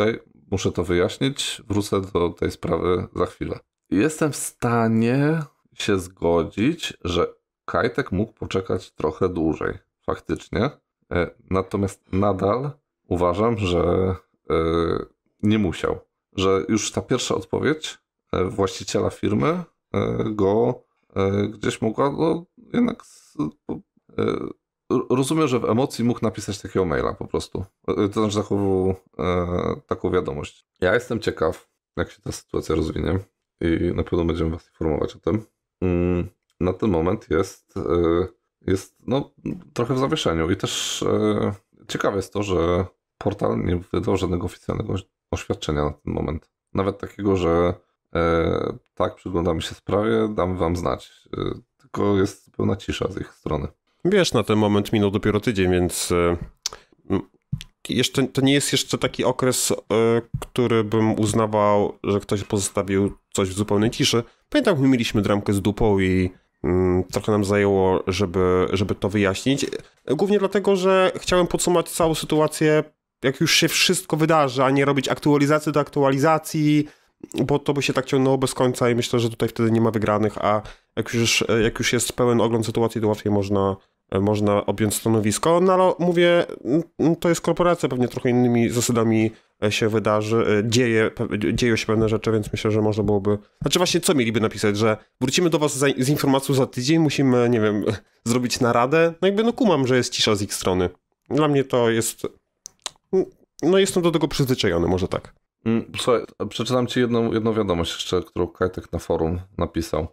muszę to wyjaśnić, wrócę do tej sprawy za chwilę. Jestem w stanie się zgodzić, że Kajtek mógł poczekać trochę dłużej faktycznie. E, natomiast nadal uważam, że e, nie musiał. Że już ta pierwsza odpowiedź e, właściciela firmy go gdzieś mogła no, jednak. Rozumiem, że w emocji mógł napisać takiego maila po prostu. To znaczy taką, taką wiadomość. Ja jestem ciekaw, jak się ta sytuacja rozwinie i na pewno będziemy Was informować o tym. Mm, na ten moment jest jest no, trochę w zawieszeniu. I też e, ciekawe jest to, że portal nie wydał żadnego oficjalnego oświadczenia na ten moment. Nawet takiego, że e, tak, przyglądamy się sprawie, damy wam znać. E, tylko jest pełna cisza z ich strony. Wiesz, na ten moment minął dopiero tydzień, więc e, jeszcze, to nie jest jeszcze taki okres, e, który bym uznawał, że ktoś pozostawił coś w zupełnej ciszy. Pamiętam, my mieliśmy dramkę z dupą i Mm, trochę nam zajęło, żeby, żeby to wyjaśnić. Głównie dlatego, że chciałem podsumować całą sytuację, jak już się wszystko wydarzy, a nie robić aktualizacji do aktualizacji, bo to by się tak ciągnęło bez końca i myślę, że tutaj wtedy nie ma wygranych, a jak już, jak już jest pełen ogląd sytuacji, to łatwiej można E, można objąć stanowisko, no ale mówię, to jest korporacja, pewnie trochę innymi zasadami e, się wydarzy, e, dzieje, dzieją się pewne rzeczy, więc myślę, że można byłoby... Znaczy właśnie, co mieliby napisać, że wrócimy do was z informacją za tydzień, musimy, nie wiem, [laughs] zrobić naradę? No jakby, no kumam, że jest cisza z ich strony. Dla mnie to jest... No jestem do tego przyzwyczajony, może tak. Mm, słuchaj, przeczytam ci jedną, jedną wiadomość jeszcze, którą Kajtek na forum napisał.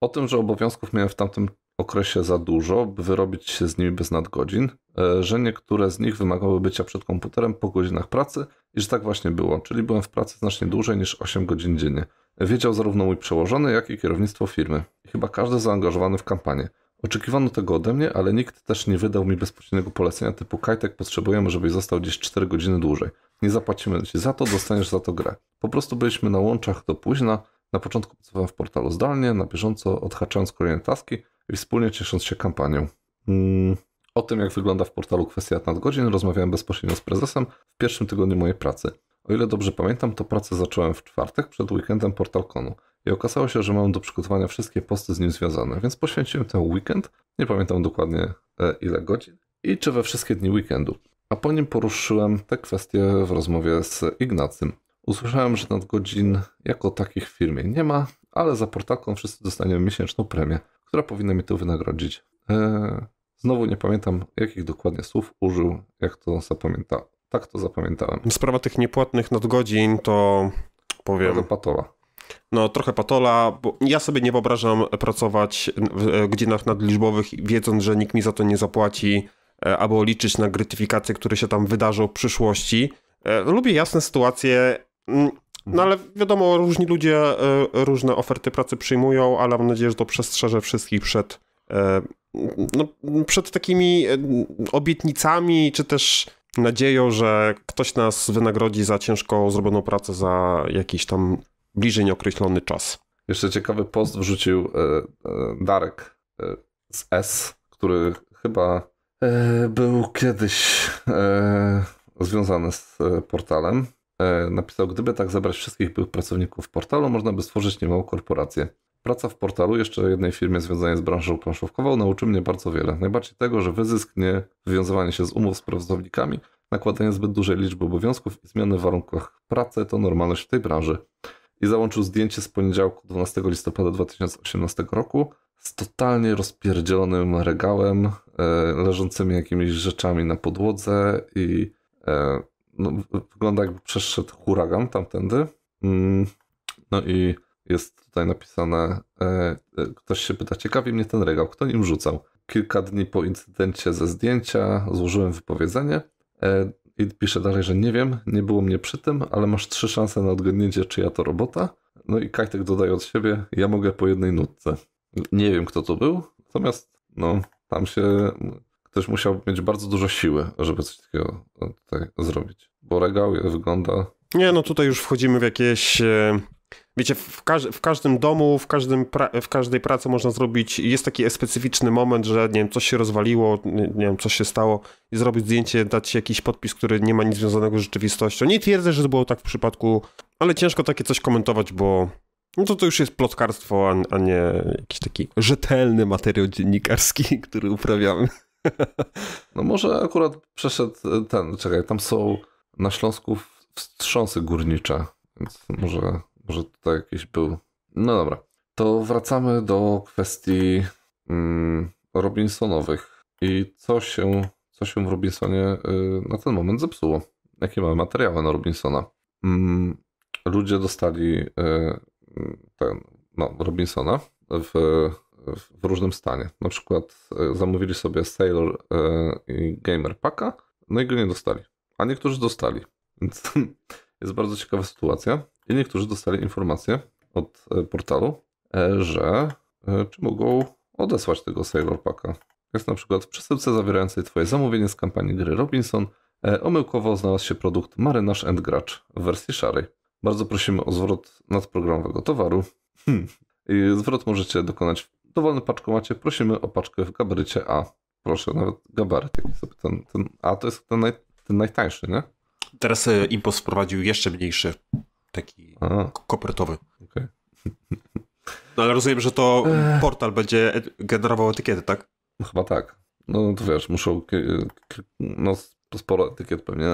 O tym, że obowiązków miałem w tamtym okresie za dużo, by wyrobić się z nimi bez nadgodzin, e, że niektóre z nich wymagały bycia przed komputerem po godzinach pracy i że tak właśnie było, czyli byłem w pracy znacznie dłużej niż 8 godzin dziennie. Wiedział zarówno mój przełożony, jak i kierownictwo firmy. Chyba każdy zaangażowany w kampanię. Oczekiwano tego ode mnie, ale nikt też nie wydał mi bezpośredniego polecenia typu Kajtek, potrzebujemy, żebyś został gdzieś 4 godziny dłużej. Nie zapłacimy ci za to, dostaniesz za to grę. Po prostu byliśmy na łączach do późna, na początku pracowałem w portalu zdalnie, na bieżąco odhaczając kolejne taski i wspólnie ciesząc się kampanią. Mm, o tym, jak wygląda w portalu kwestia nadgodzin, rozmawiałem bezpośrednio z prezesem w pierwszym tygodniu mojej pracy. O ile dobrze pamiętam, to pracę zacząłem w czwartek przed weekendem Portalkonu i okazało się, że mam do przygotowania wszystkie posty z nim związane, więc poświęciłem ten weekend, nie pamiętam dokładnie e, ile godzin i czy we wszystkie dni weekendu. A po nim poruszyłem te kwestie w rozmowie z Ignacym. Usłyszałem, że nadgodzin jako takich w firmie nie ma, ale za portalką wszyscy dostaniemy miesięczną premię, która powinna mi to wynagrodzić. Eee, znowu nie pamiętam, jakich dokładnie słów użył, jak to zapamięta. Tak to zapamiętałem. Sprawa tych niepłatnych nadgodzin to powiem. patola. No, trochę patola, bo ja sobie nie wyobrażam pracować w e, godzinach nadliczbowych, wiedząc, że nikt mi za to nie zapłaci, e, albo liczyć na grytyfikacje, które się tam wydarzą w przyszłości. E, lubię jasne sytuacje, Mm, no ale wiadomo, różni ludzie e, różne oferty pracy przyjmują, ale mam nadzieję, że to przestrzeże wszystkich przed, e, no, przed takimi e, obietnicami, czy też nadzieją, że ktoś nas wynagrodzi za ciężko zrobioną pracę za jakiś tam bliżej nieokreślony czas. Jeszcze ciekawy post wrzucił Darek z S, który chyba był kiedyś związany z portalem E, napisał, gdyby tak zabrać wszystkich byłych pracowników portalu, można by stworzyć niemałą korporację. Praca w portalu jeszcze jednej firmie związanej z branżą planszówkową nauczy mnie bardzo wiele. Najbardziej tego, że wyzysk, nie wywiązywanie się z umów z pracownikami, nakładanie zbyt dużej liczby obowiązków i zmiany w warunkach pracy to normalność w tej branży. I załączył zdjęcie z poniedziałku 12 listopada 2018 roku z totalnie rozpierdzielonym regałem, e, leżącymi jakimiś rzeczami na podłodze i e, no, wygląda jakby przeszedł huragan tamtędy. Mm, no i jest tutaj napisane, e, e, ktoś się pyta, ciekawi mnie ten regał, kto nim rzucał? Kilka dni po incydencie ze zdjęcia złożyłem wypowiedzenie e, i pisze dalej, że nie wiem, nie było mnie przy tym, ale masz trzy szanse na odgadnięcie, czyja to robota. No i Kajtek dodaje od siebie, ja mogę po jednej nutce. Nie wiem, kto to był, natomiast no, tam się ktoś musiał mieć bardzo dużo siły, żeby coś takiego tutaj zrobić bo regał wygląda... Nie, no tutaj już wchodzimy w jakieś... E, wiecie, w, każ w każdym domu, w, każdym w każdej pracy można zrobić, jest taki specyficzny moment, że nie wiem, coś się rozwaliło, nie, nie wiem, coś się stało i zrobić zdjęcie, dać jakiś podpis, który nie ma nic związanego z rzeczywistością. Nie twierdzę, że to było tak w przypadku, ale ciężko takie coś komentować, bo no to to już jest plotkarstwo, a, a nie jakiś taki rzetelny materiał dziennikarski, [laughs] który uprawiamy. No może akurat przeszedł e, ten, czekaj, tam są na Śląsku wstrząsy górnicze, więc może, może tutaj jakiś był. No dobra, to wracamy do kwestii mm, Robinsonowych i co się, co się w Robinsonie y, na ten moment zepsuło. Jakie mamy materiały na Robinsona? Mm, ludzie dostali y, ten, no, Robinsona w, w, różnym stanie. Na przykład y, zamówili sobie Sailor y, i Gamer Packa, no i go nie dostali a niektórzy dostali. Więc [laughs] jest bardzo ciekawa sytuacja. I niektórzy dostali informację od e, portalu, e, że e, czy mogą odesłać tego Sailor Packa. Jest na przykład w przesyłce zawierającej Twoje zamówienie z kampanii gry Robinson omyłkowo znalazł się produkt Marynarz and Gracz w wersji szarej. Bardzo prosimy o zwrot nadprogramowego towaru. Hmm. I zwrot możecie dokonać w dowolnym paczkomacie. Prosimy o paczkę w gabarycie A. Proszę, nawet gabaryt. Jaki sobie ten, ten A to jest ten naj, ten najtańszy, nie? Teraz e, Impost wprowadził jeszcze mniejszy, taki kopertowy. Okay. [laughs] No ale rozumiem, że to portal będzie e, generował etykiety, tak? No, chyba tak. No to wiesz, muszą no, sporo etykiet pewnie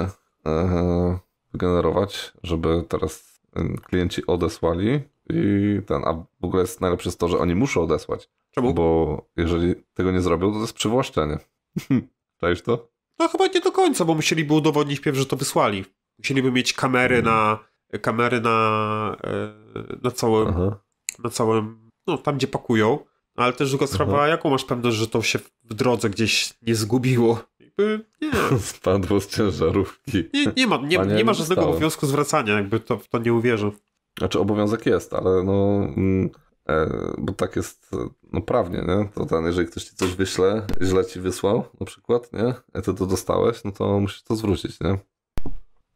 e, wygenerować, żeby teraz e, klienci odesłali i ten, a w ogóle jest najlepsze jest to, że oni muszą odesłać. Czemu? Bo jeżeli tego nie zrobią, to jest przywłaszczenie. [laughs] Czaisz to? No chyba nie do końca, bo musieliby udowodnić pierw, że to wysłali. Musieliby mieć kamery na kamery na, e, na całym, Aha. na całym, no tam gdzie pakują, ale też druga sprawa, Aha. jaką masz pewność, że to się w drodze gdzieś nie zgubiło? Jakby, nie. [laughs] Spadło z ciężarówki. Nie, nie ma, nie, nie ma żadnego obowiązku zwracania, jakby to, w to nie uwierzył. Znaczy obowiązek jest, ale no... Mm E, bo tak jest e, no, prawnie, nie? To ten, jeżeli ktoś ci coś wyśle, źle ci wysłał na przykład, nie? A e, ty to dostałeś, no to musisz to zwrócić, nie?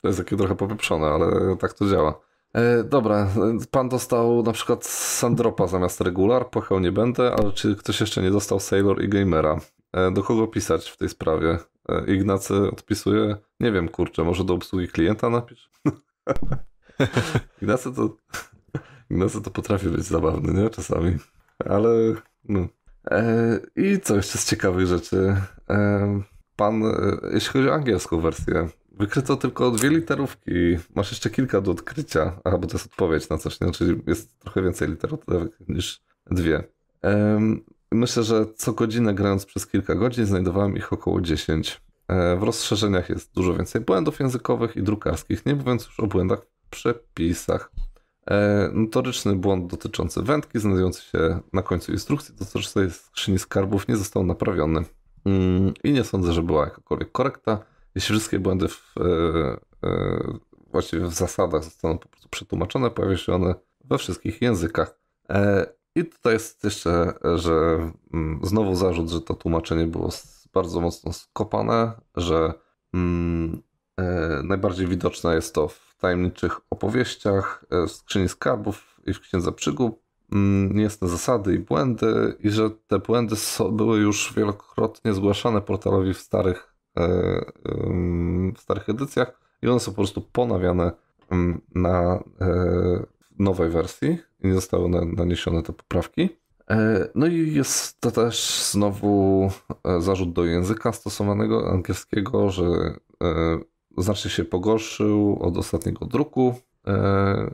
To jest takie trochę popieprzone, ale tak to działa. E, dobra, pan dostał na przykład Sandropa zamiast Regular, pochał nie będę, ale czy ktoś jeszcze nie dostał Sailor i Gamera? E, do kogo pisać w tej sprawie? E, Ignacy odpisuje, nie wiem kurczę, może do obsługi klienta napisz? [laughs] Ignacy to... No co to potrafi być zabawny, nie? Czasami. Ale no. E, I co jeszcze z ciekawych rzeczy? E, pan, e, jeśli chodzi o angielską wersję, wykryto tylko dwie literówki. Masz jeszcze kilka do odkrycia. albo bo to jest odpowiedź na coś, nie? Czyli jest trochę więcej literówek niż dwie. E, myślę, że co godzinę grając przez kilka godzin znajdowałem ich około 10. E, w rozszerzeniach jest dużo więcej błędów językowych i drukarskich, nie mówiąc już o błędach w przepisach. E, notoryczny błąd dotyczący wędki znajdujący się na końcu instrukcji tej skrzyni skarbów nie został naprawiony. Mm, I nie sądzę, że była jakakolwiek korekta. Jeśli wszystkie błędy w, e, e, właściwie w zasadach zostaną po prostu przetłumaczone, pojawią się one we wszystkich językach. I tutaj jest jeszcze, że mm, znowu zarzut, że to tłumaczenie było bardzo mocno skopane, że mm, najbardziej widoczne jest to w tajemniczych opowieściach, e, w skrzyni skarbów i w księdze przygód mm, na zasady i błędy, i że te błędy so, były już wielokrotnie zgłaszane portalowi w starych, e, w starych edycjach, i one są po prostu ponawiane na e, nowej wersji i nie zostały naniesione te poprawki. No i jest to też znowu zarzut do języka stosowanego angielskiego, że znacznie się pogorszył od ostatniego druku, e,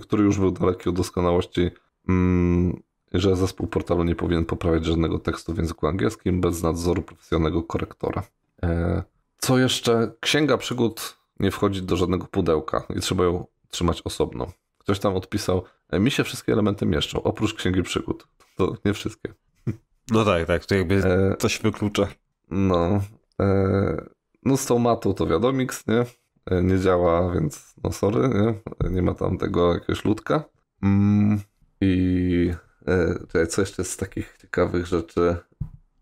który już był daleki od doskonałości, mm, że zespół portalu nie powinien poprawiać żadnego tekstu w języku angielskim bez nadzoru profesjonalnego korektora. E, co jeszcze? Księga przygód nie wchodzi do żadnego pudełka i trzeba ją trzymać osobno. Ktoś tam odpisał, e, mi się wszystkie elementy mieszczą, oprócz księgi przygód. To nie wszystkie. No tak, tak, to jakby coś wyklucza. No. No z tą matą to wiadomix, nie? E, nie działa, więc no sorry, nie? E, nie ma tam tego jakiegoś ludka. Mm. I e, co jeszcze z takich ciekawych rzeczy?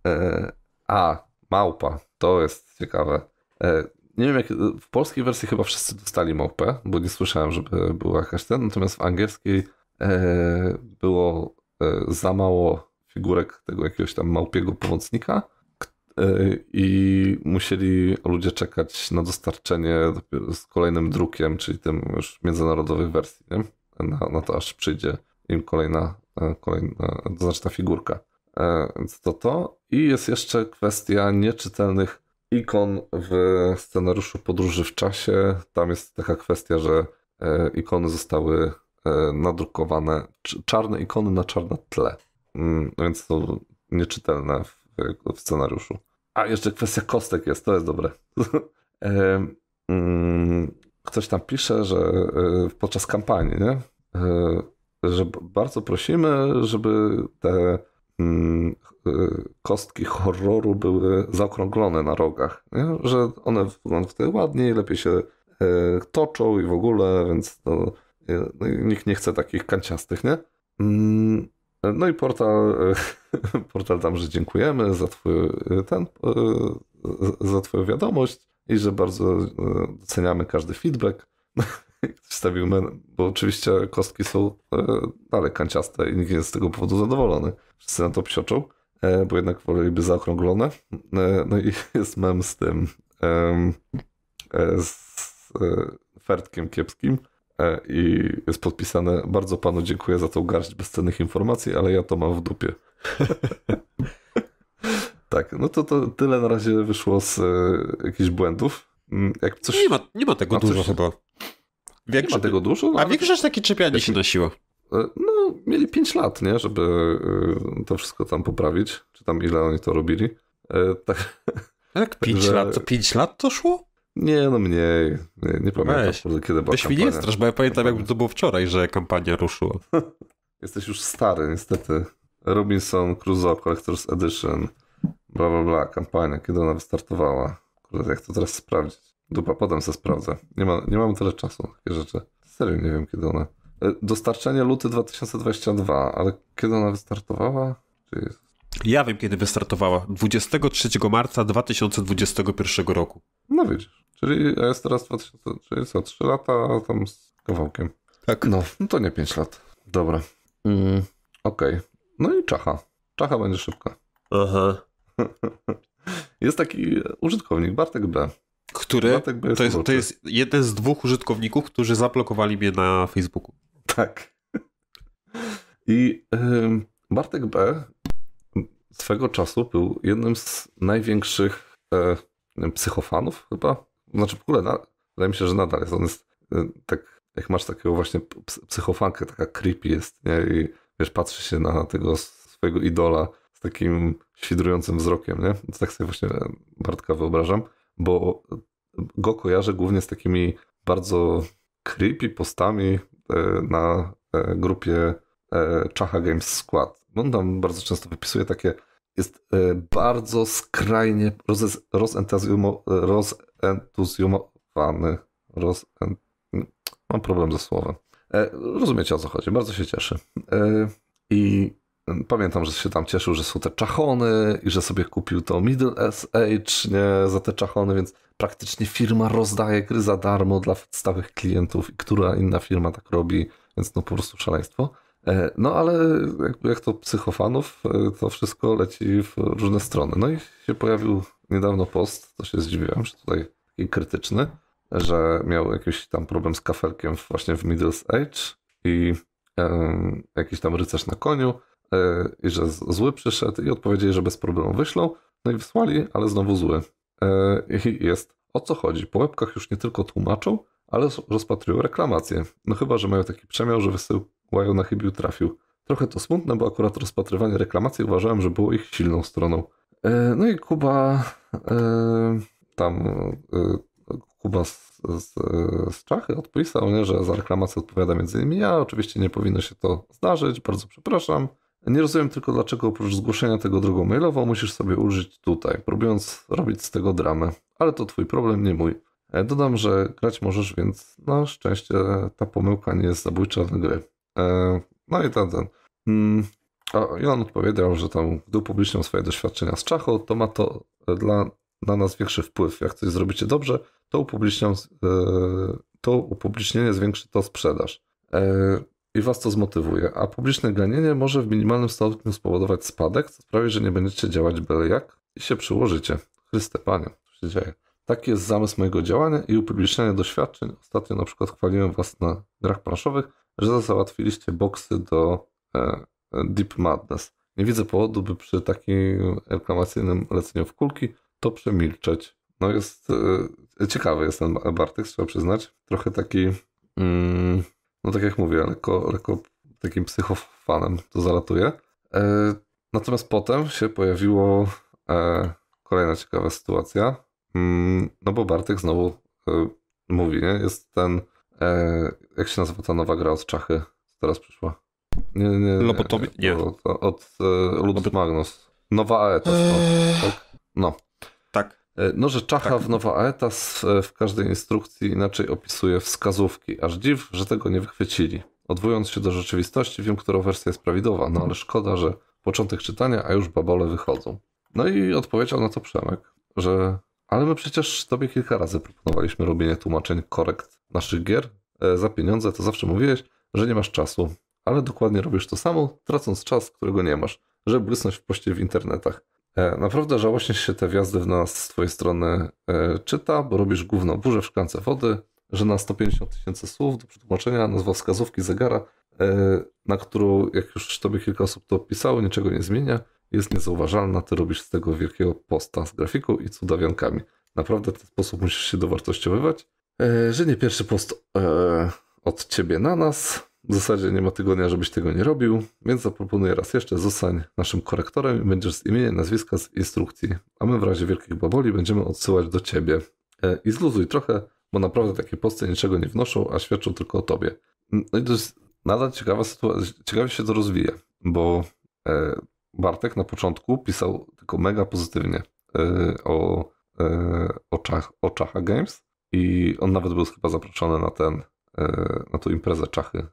E, a, małpa. To jest ciekawe. E, nie wiem, jak w polskiej wersji chyba wszyscy dostali małpę, bo nie słyszałem, żeby była jakaś ten, natomiast w angielskiej e, było e, za mało figurek tego jakiegoś tam małpiego pomocnika E, i musieli ludzie czekać na dostarczenie z kolejnym drukiem, czyli tym już międzynarodowych wersji, nie? Na, na to aż przyjdzie im kolejna, e, kolejna to znaczy ta figurka. E, więc to to. I jest jeszcze kwestia nieczytelnych ikon w scenariuszu podróży w czasie. Tam jest taka kwestia, że ikony zostały nadrukowane, czarne ikony na czarne tle. Mm, więc to nieczytelne w w scenariuszu. A jeszcze kwestia kostek jest, to jest dobre. [laughs] Mm, ktoś tam pisze, że e, podczas kampanii, nie? E, że bardzo prosimy, żeby te mm, e, kostki horroru były zaokrąglone na rogach, nie? że one wyglądają wtedy ładniej, lepiej się toczą i w ogóle, więc to, no nikt nie chce takich kanciastych, nie? Mm, no i portal, e, [laughs] portal tam, że dziękujemy za, twój, e, ten, e, za Twoją wiadomość i że bardzo doceniamy każdy feedback. Wstawił [laughs] bo oczywiście kostki są dalej kanciaste i nikt nie jest z tego powodu zadowolony. Wszyscy na to psioczą, bo jednak woleliby zaokrąglone. No i [laughs] jest mem z tym, z Fertkiem Kiepskim, E, i jest podpisane bardzo panu dziękuję za tą garść bezcennych informacji, ale ja to mam w dupie. [laughs] tak, no to, to tyle na razie wyszło z e, jakichś błędów. Mm, jak coś... nie, ma, nie ma tego dużo coś... chyba. Wiek, nie ma tego dużo. No, a większość takie czepianie jak... się nosiło. E, no, mieli 5 lat, nie? Żeby e, to wszystko tam poprawić. Czy tam ile oni to robili. E, tak. Jak 5 lat? 5 lat to szło? Nie, no mniej. Nie, nie pamiętam, Weź. kiedy była kampania. Jest strasz, bo ja pamiętam, jakby to było wczoraj, że kampania ruszyła. [laughs] Jesteś już stary, niestety. Robinson Crusoe Collector's Edition. Bla, bla, bla. Kampania, kiedy ona wystartowała. Kurde, jak to teraz sprawdzić? Dupa, potem se sprawdzę. Nie, ma, nie mam tyle czasu na takie rzeczy. Serio nie wiem, kiedy ona... E, dostarczenie luty 2022, ale kiedy ona wystartowała? jest? Ja wiem, kiedy wystartowała. 23 marca 2021 roku. No widzisz. Czyli jest teraz 2000, czyli co, 3 lata, a tam z kawałkiem. Tak. No, no to nie 5 lat. Dobra. Mm. Okej. Okay. No i czacha. Czacha będzie szybka. Aha. [laughs] jest taki użytkownik, Bartek B. Który? Bartek B jest to, jest, to jest jeden z dwóch użytkowników, którzy zablokowali mnie na Facebooku. Tak. I yy, Bartek B swego czasu był jednym z największych e, psychofanów chyba znaczy w ogóle, wydaje mi się, że nadal jest. On jest y, tak, jak masz takiego właśnie psychofankę, taka creepy jest, nie? I wiesz, patrzy się na tego swojego idola z takim świdrującym wzrokiem, nie? To tak sobie właśnie e, Bartka wyobrażam, bo e, go kojarzę głównie z takimi bardzo creepy postami e, na grupie Czacha Games Squad. On tam bardzo często wypisuje takie jest e, bardzo skrajnie rozentuzjumo, rozentuzjumowany. Mam problem ze słowem. E, rozumiecie o co chodzi, bardzo się cieszę. E, I pamiętam, że się tam cieszył, że są te czachony i że sobie kupił to Middle SH nie, za te czachony, więc praktycznie firma rozdaje gry za darmo dla stałych klientów i która inna firma tak robi, więc no po prostu szaleństwo. E, no ale jak to psychofanów, e, to wszystko leci w różne strony. No i się pojawił niedawno post, to się zdziwiłem, że tutaj taki krytyczny, że miał jakiś tam problem z kafelkiem właśnie w Middle's Age i e, jakiś tam rycerz na koniu i że zły przyszedł i odpowiedzieli, że bez problemu wyślą. No i wysłali, ale znowu zły. I jest, o co chodzi? Po łebkach już nie tylko tłumaczą, ale rozpatrują reklamację. No chyba, że mają taki przemiał, że wysył Wyona chybił trafił. Trochę to smutne, bo akurat rozpatrywanie reklamacji uważałem, że było ich silną stroną. E, no i Kuba e, tam e, Kuba z, z, z Czachy odpisał, nie, że za reklamację odpowiada między innymi ja. Oczywiście nie powinno się to zdarzyć, bardzo przepraszam. Nie rozumiem tylko, dlaczego oprócz zgłoszenia tego drogą mailową musisz sobie użyć tutaj, próbując robić z tego dramę. Ale to twój problem, nie mój. Dodam, że grać możesz, więc na szczęście ta pomyłka nie jest zabójcza w gry. E, no i ten, ten. I mm, on odpowiedział, że tam upubliczniał swoje doświadczenia z Czacho, to ma to e, dla, na nas większy wpływ. Jak coś zrobicie dobrze, to, upublicznią, e, to upublicznienie zwiększy to sprzedaż. I was to zmotywuje. A publiczne ganienie może w minimalnym stopniu spowodować spadek, co sprawi, że nie będziecie działać byle jak i się przyłożycie. Chryste panie, co się dzieje? Taki jest zamysł mojego działania i upubliczniania doświadczeń. Ostatnio na przykład chwaliłem was na grach planszowych, że załatwiliście boksy do e, Deep Madness. Nie widzę powodu, by przy takim reklamacyjnym leceniu w kulki to przemilczeć. No jest e, ciekawy jest ten Bartek, trzeba przyznać. Trochę taki, mm, no tak jak mówię, lekko, lekko takim psychofanem to zalatuje. E, natomiast potem się pojawiła kolejna ciekawa sytuacja, mm, no bo Bartek znowu mówi, nie? jest ten E, jak się nazywa ta nowa gra od Czachy, co teraz przyszła? Nie, nie, nie. Lobotomi? Nie. Od, od e, Ludwig Magnus. Nowa Aetas, eee... no, tak? No. Tak. E, no, że Czacha tak. w Nowa Aetas e, w każdej instrukcji inaczej opisuje wskazówki, aż dziw, że tego nie wychwycili. Odwołując się do rzeczywistości, wiem, która wersja jest prawidłowa, no ale szkoda, że początek czytania, a już babole wychodzą. No i odpowiedział na to Przemek, że ale my przecież tobie kilka razy proponowaliśmy robienie tłumaczeń korekt naszych gier e, za pieniądze, to zawsze mówiłeś, że nie masz czasu, ale dokładnie robisz to samo, tracąc czas, którego nie masz, żeby błysnąć w poście w internetach. E, naprawdę żałośnie się te wjazdy w nas z twojej strony e, czyta, bo robisz główną burzę w szklance wody, że na 150 tysięcy słów do przetłumaczenia nazwa wskazówki zegara, na którą, jak już tobie kilka osób to opisało, niczego nie zmienia, jest niezauważalna, ty robisz z tego wielkiego posta z grafiką i cudawiankami. Naprawdę w ten sposób musisz się dowartościowywać, e, że nie pierwszy post e, od ciebie na nas. W zasadzie nie ma tygodnia, żebyś tego nie robił, więc zaproponuję raz jeszcze, zostań naszym korektorem i będziesz z imienia, nazwiska, z instrukcji, a my w razie wielkich baboli będziemy odsyłać do ciebie. E, I zluzuj trochę, bo naprawdę takie posty niczego nie wnoszą, a świadczą tylko o tobie. No i to jest nadal ciekawa sytuacja, ciekawie się to rozwija, bo Bartek na początku pisał tylko mega pozytywnie e, o, e, o, Czach, o Czacha Games i on nawet był chyba zaproszony na ten, e, na tą imprezę Czachy.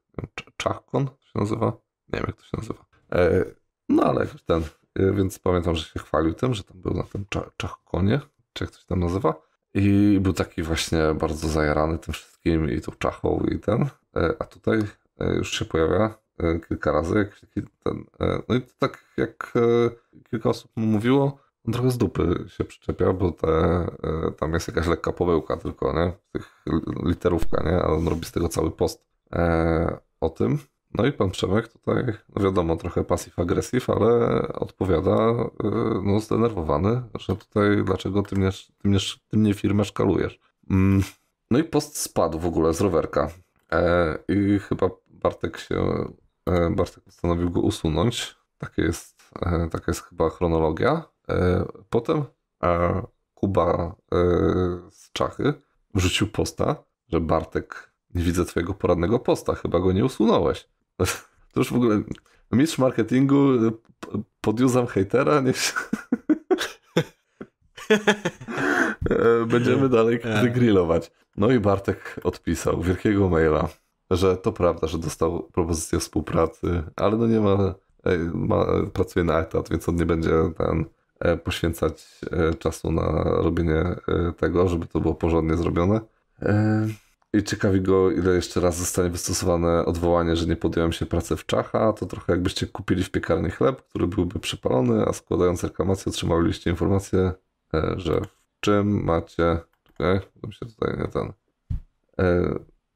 Czachkon się nazywa? Nie wiem, jak to się nazywa. No ale ten, więc pamiętam, że się chwalił tym, że tam był na tym Czachkonie, czy jak to się tam nazywa. I był taki właśnie bardzo zajarany tym wszystkim i tą Czachą i ten. A tutaj już się pojawia E, kilka razy. Jak, ten, e, no i tak jak e, kilka osób mu mówiło, on trochę z dupy się przyczepia, bo te, tam jest jakaś lekka pomyłka tylko, nie? Tych literówka, nie? Ale on robi z tego cały post e, o tym. No i pan Przemek tutaj, no wiadomo, trochę pasyw-agresyw, ale odpowiada no, zdenerwowany, że tutaj dlaczego ty mnie, ty mnie, ty mnie firmę szkalujesz. Mm, no i post spadł w ogóle z rowerka. E, I chyba Bartek się E, Bartek postanowił go usunąć. Takie jest, e, taka jest chyba chronologia. E, potem Kuba z Czachy wrzucił posta, że Bartek, nie widzę twojego poradnego posta, chyba go nie usunąłeś. [laughs] To już w ogóle mistrz marketingu, podjuzam hejtera, niech [laughs] się... Będziemy dalej grillować. No i Bartek odpisał wielkiego maila że to prawda, że dostał propozycję współpracy, ale no nie ma, e, ma pracuje na etat, więc on nie będzie ten e, poświęcać e, czasu na robienie tego, żeby to było porządnie zrobione. I ciekawi go, ile jeszcze raz zostanie wystosowane odwołanie, że nie podjąłem się pracy w Czacha. To trochę jakbyście kupili w piekarni chleb, który byłby przypalony, a składając reklamację otrzymaliście informację, że w czym macie... Czekaj, mi się tutaj nie ten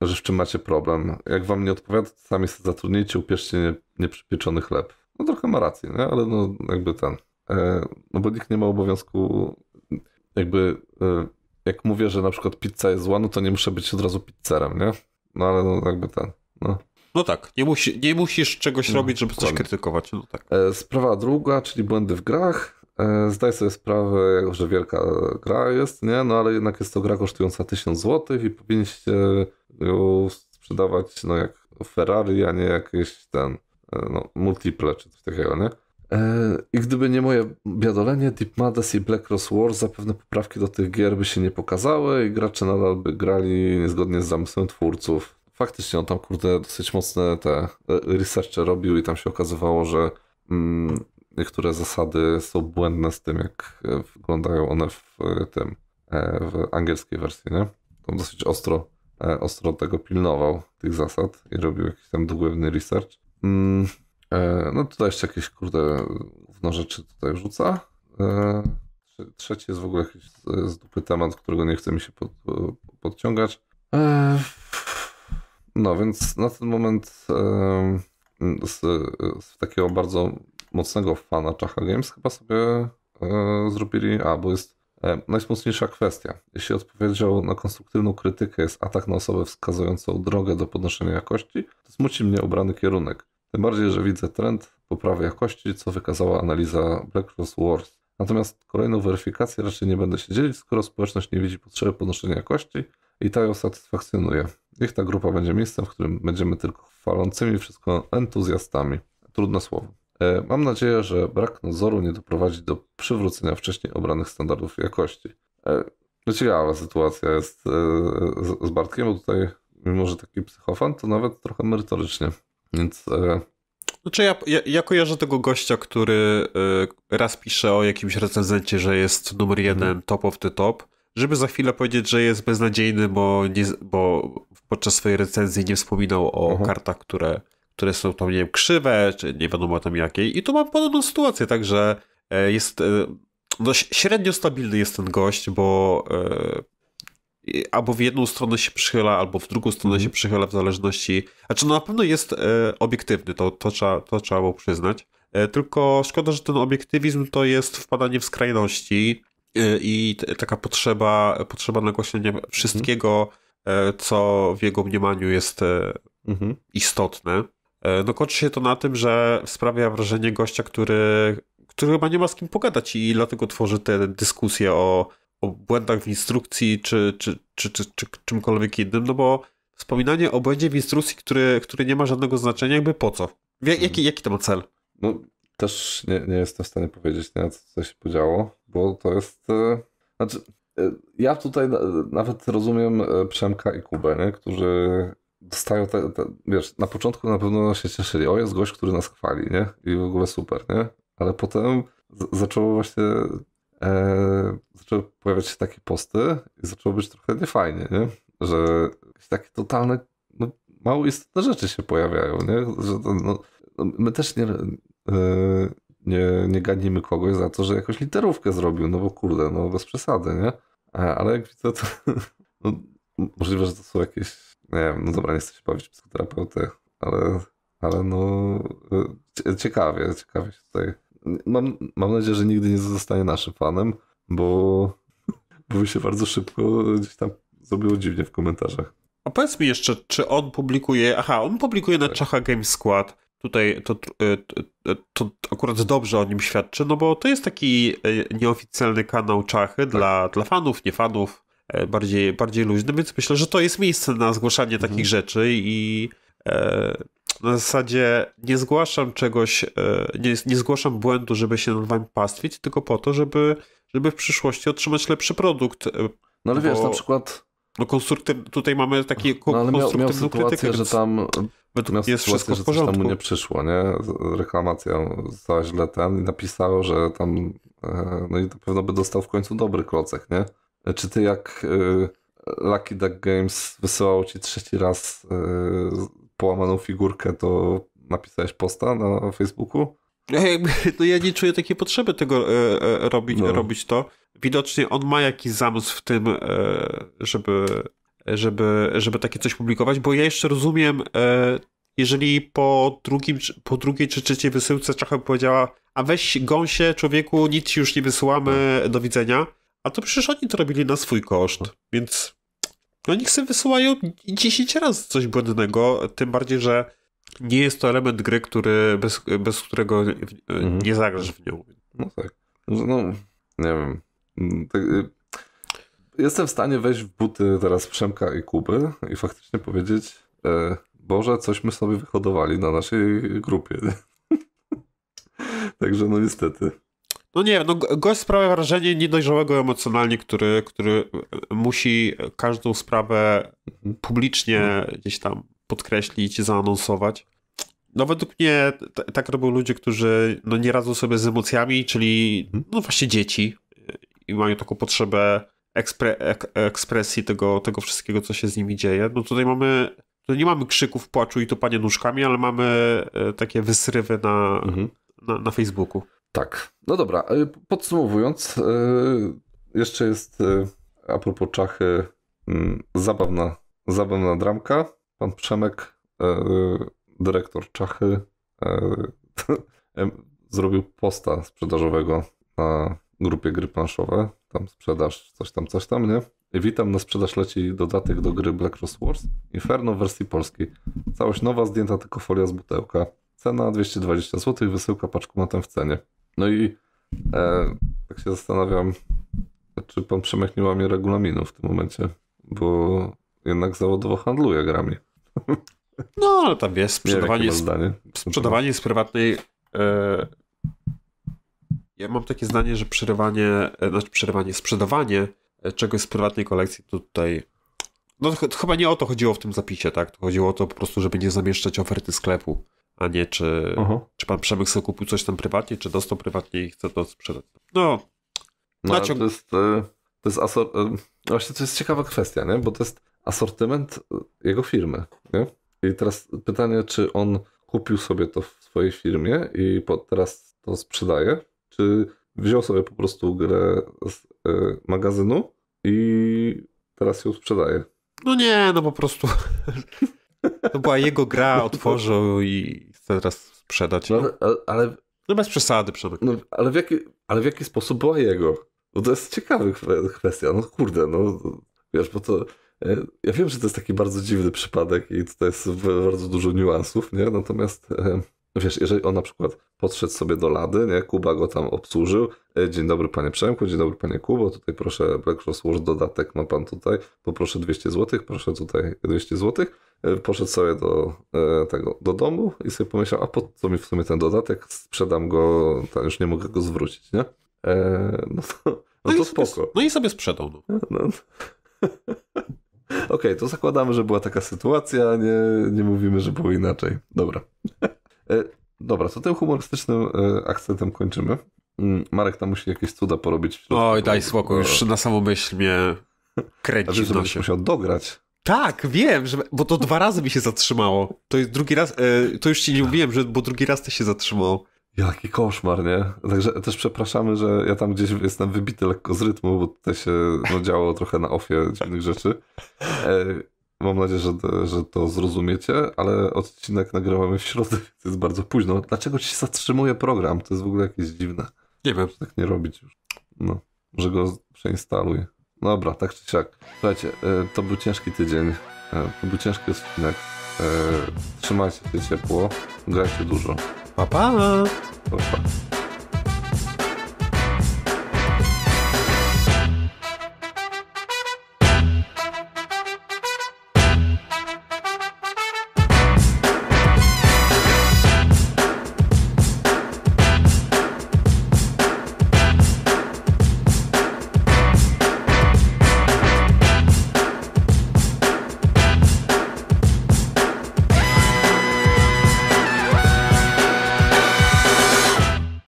że w czym macie problem. Jak wam nie odpowiada, to sami się zatrudnijcie, upieszcie nie, nieprzypieczony chleb. No trochę ma rację, nie? ale no jakby ten. E, no bo nikt nie ma obowiązku jakby e, jak mówię, że na przykład pizza jest zła, no to nie muszę być od razu pizzerem, nie? No ale no jakby ten, no. No tak, nie, musi, nie musisz czegoś no, robić, żeby coś krytykować, no tak. E, sprawa druga, czyli błędy w grach. E, zdaję sobie sprawę, że wielka gra jest, nie? No ale jednak jest to gra kosztująca 1000 zł i powinniście ją sprzedawać no jak Ferrari, a nie jakieś ten e, no, multiple czy coś takiego, nie? E, I gdyby nie moje biadolenie, Deep Madness i Black Cross War zapewne poprawki do tych gier by się nie pokazały i gracze nadal by grali niezgodnie z zamysłem twórców. Faktycznie on tam, kurde, dosyć mocne te researche robił i tam się okazywało, że mm, niektóre zasady są błędne z tym, jak e, wyglądają one w e, tym, e, w angielskiej wersji, nie? dosyć ostro, ostro tego pilnował, tych zasad i robił jakiś tam dogłębny research. Mm, no tutaj jeszcze jakieś, kurde, rzeczy tutaj rzuca. Trzeci jest w ogóle jakiś z dupy temat, którego nie chce mi się pod, podciągać. No więc na ten moment z, z takiego bardzo mocnego fana Czacha Games, chyba sobie e, zrobili, a bo jest e, kwestia. Jeśli odpowiedzią na konstruktywną krytykę jest atak na osobę wskazującą drogę do podnoszenia jakości, to smuci mnie obrany kierunek. Tym bardziej, że widzę trend poprawy jakości, co wykazała analiza Black Cross Wars. Natomiast kolejną weryfikację raczej nie będę się dzielić, skoro społeczność nie widzi potrzeby podnoszenia jakości i ta ją satysfakcjonuje. Niech ta grupa będzie miejscem, w którym będziemy tylko chwalącymi wszystko entuzjastami. Trudne słowo. E, mam nadzieję, że brak nadzoru nie doprowadzi do przywrócenia wcześniej obranych standardów jakości. E, no ciekawa sytuacja jest e, z Bartkiem, bo tutaj mimo, że taki psychofan, to nawet trochę merytorycznie. Więc... Znaczy ja, ja, ja kojarzę tego gościa, który raz pisze o jakimś recenzencie, że jest numer mhm. jeden, hmm. top of the top, żeby za chwilę powiedzieć, że jest beznadziejny, bo, nie, bo podczas swojej recenzji nie wspominał o Aha. Mhm. kartach, które które są tam, nie wiem, krzywe, czy nie wiadomo tam jakiej. I tu mam podobną sytuację, także e, jest, no średnio stabilny jest ten gość, bo e, albo w jedną stronę się przychyla, albo w drugą stronę się mhm. przychyla, w zależności. Znaczy, no na pewno jest obiektywny, to, to, trzeba, to trzeba było przyznać. Tylko szkoda, że ten obiektywizm to jest wpadanie w skrajności i taka potrzeba, potrzeba nagłośnienia wszystkiego, co w jego mniemaniu jest mhm. istotne. E, no kończy się to na tym, że sprawia wrażenie gościa, który, który chyba nie ma z kim pogadać i dlatego tworzy te dyskusje o, o błędach w instrukcji czy, czy, czy, czy, czy czymkolwiek innym, no bo wspominanie o błędzie w instrukcji, który, który nie ma żadnego znaczenia, jakby po co? Jaki, mhm. jaki to ma cel? No też nie, nie jestem w stanie powiedzieć, nie, co, co się podziało, bo to jest... E, znaczy, e, ja tutaj nawet rozumiem Przemka i Kubę, nie? którzy dostają, te, te, wiesz, na początku na pewno się cieszyli, o jest gość, który nas chwali, nie? I w ogóle super, nie? Ale potem z- zaczęło właśnie, e, zaczęły pojawiać się takie posty i zaczęło być trochę niefajnie, nie? Że takie totalne, no, mało istotne rzeczy się pojawiają, nie? Że to, no, no my też nie, e, nie, nie ganimy kogoś za to, że jakąś literówkę zrobił, no bo kurde, no bez przesady, nie? E, ale jak widzę, to [laughs] no, możliwe, że to są jakieś nie wiem, no dobra, nie chcę się bawić psychoterapeuty, ale, ale no ciekawie, ciekawie się tutaj. Mam, mam nadzieję, że nigdy nie zostanie naszym fanem, bo, bo się bardzo szybko gdzieś tam zrobiło dziwnie w komentarzach. A powiedz mi jeszcze, czy on publikuje. Aha, on publikuje na tak. Czacha Game Squad. Tutaj to, e, e, to, akurat dobrze o nim świadczy, no bo to jest taki e, nieoficjalny kanał Czachy tak. dla, dla fanów, nie fanów. E, bardziej, bardziej luźny, więc myślę, że to jest miejsce na zgłaszanie mhm. takich rzeczy i e, na zasadzie nie zgłaszam czegoś, e, nie, nie zgłaszam błędu, żeby się nad wami pastwić, tylko po to, żeby, żeby w przyszłości otrzymać lepszy produkt. No ale bo, wiesz, na przykład... No konstrukty, tutaj mamy taki no, ale konstruktywną krytykę, że tam według mnie jest wszystko w porządku. Tam mu nie przyszło, nie? Reklamacja została źle ten i napisało, że tam no i na pewno by dostał w końcu dobry klocek, nie? Czy ty jak e, Lucky Duck Games wysyłał ci trzeci raz e, połamaną figurkę, to napisałeś posta na Facebooku? No ja nie czuję takiej potrzeby tego e, robić, no. robić to. Widocznie on ma jakiś zamysł w tym, żeby, żeby, żeby takie coś publikować, bo ja jeszcze rozumiem, jeżeli po, drugim, po drugiej czy trzeciej wysyłce Czacha powiedziała, a weź gąsie człowieku, nic ci już nie wysyłamy, no. do widzenia a to przecież oni to robili na swój koszt, więc no sobie wysyłają 10 razy coś błędnego, tym bardziej, że nie jest to element gry, który, bez, bez którego e, mhm. nie zagrasz w nią. No tak. No, nie wiem. Tak, y, jestem w stanie wejść w buty teraz Przemka i Kuby i faktycznie powiedzieć, e, Boże, cośmy sobie wyhodowali na naszej grupie. [laughs] Także no niestety. No nie, no gość sprawia wrażenie niedojrzałego emocjonalnie, który, który musi każdą sprawę publicznie gdzieś tam podkreślić, zaanonsować. No według mnie tak robią ludzie, którzy no nie radzą sobie z emocjami, czyli no właśnie dzieci e, i mają taką potrzebę ekspre ek ekspresji tego, tego wszystkiego, co się z nimi dzieje. No tutaj mamy, nie mamy krzyków, płaczu i tupania nóżkami, ale mamy e, takie wysrywy na, mhm. na, na Facebooku. Tak. No dobra, y, podsumowując, y, jeszcze jest y, a propos czachy mm, zabawna, zabawna dramka. Pan Przemek, dyrektor czachy, [laughs] zrobił posta sprzedażowego na grupie gry planszowe. Tam sprzedaż, coś tam, coś tam, nie? Witam, na sprzedaż leci dodatek do gry Black Cross Wars Inferno w wersji polskiej. Całość nowa, zdjęta tylko folia z butelka. Cena 220 zł, wysyłka paczkomatem w cenie. No i e, tak się zastanawiam, czy pan Przemek nie łamie regulaminu w tym momencie, bo jednak zawodowo handluje grami. No, ale tam jest sprzedawanie, wiem, zdanie. sprzedawanie z prywatnej. E, ja mam takie zdanie, że przerywanie, e, znaczy przerywanie, sprzedawanie e, czegoś z prywatnej kolekcji tutaj. No, chyba nie o to chodziło w tym zapisie, tak? To chodziło o to po prostu, żeby nie zamieszczać oferty sklepu a nie czy, czy pan Przemek sobie kupił coś tam prywatnie, czy dostał prywatnie i chce to sprzedać. No, no naciąg... to jest, e, to jest asor... E, właśnie to jest ciekawa kwestia, nie? bo to jest asortyment e, jego firmy. Nie? I teraz pytanie, czy on kupił sobie to w swojej firmie i po, teraz to sprzedaje, czy wziął sobie po prostu grę z y, magazynu i teraz ją sprzedaje. No nie, no po prostu. [laughs] To była jego gra, otworzył i, chce teraz sprzedać. No, no. ale, ale, no bez przesady, Przemek. No, ale, w jaki, ale w jaki sposób była jego? No to jest ciekawa kwestia. No kurde, no wiesz, bo to... E, ja wiem, że to jest taki bardzo dziwny przypadek i tutaj jest bardzo dużo niuansów, nie? Natomiast e, wiesz, jeżeli on na przykład podszedł sobie do lady, nie, Kuba go tam obsłużył, dzień dobry panie Przemku, dzień dobry panie Kubo, tutaj proszę Black Cross dodatek ma pan tutaj, poproszę 200 zł, proszę tutaj 200 zł, y, poszedł sobie do y, tego, do domu i sobie pomyślał, a po co mi w sumie ten dodatek, sprzedam go, tam już nie mogę go zwrócić, nie? E, no to, no, no to spoko. Sobie, no i sobie sprzedał. No. no. no. [laughs] Okej, okay, to zakładamy, że była taka sytuacja, nie, nie mówimy, że było inaczej. Dobra. [laughs] E, dobra, to tym humorystycznym e, akcentem kończymy. Mm, Marek tam musi jakieś cuda porobić. Oj, daj spokój, już e, na samą myśl mnie kręci Ale wiesz, musiał dograć. Tak, wiem, że, bo to dwa razy mi się zatrzymało. To jest drugi raz, to już ci nie mówiłem, że, bo drugi raz to się zatrzymało. Jaki koszmar, nie? Także też przepraszamy, że ja tam gdzieś jestem wybity lekko z rytmu, bo tutaj się no, działo trochę na ofie dziwnych rzeczy. Mam nadzieję, że, że to zrozumiecie, ale odcinek nagrywamy w środę, [laughs] więc jest bardzo późno. Dlaczego ci zatrzymuje program? To jest w ogóle jakieś dziwne. Nie wiem. Tak nie robić już. No, może go przeinstaluj. Dobra, tak czy siak. Słuchajcie, e, to był ciężki tydzień. E, to był ciężki odcinek. E, trzymajcie się ciepło, grajcie dużo. Pa, pa! pa, pa.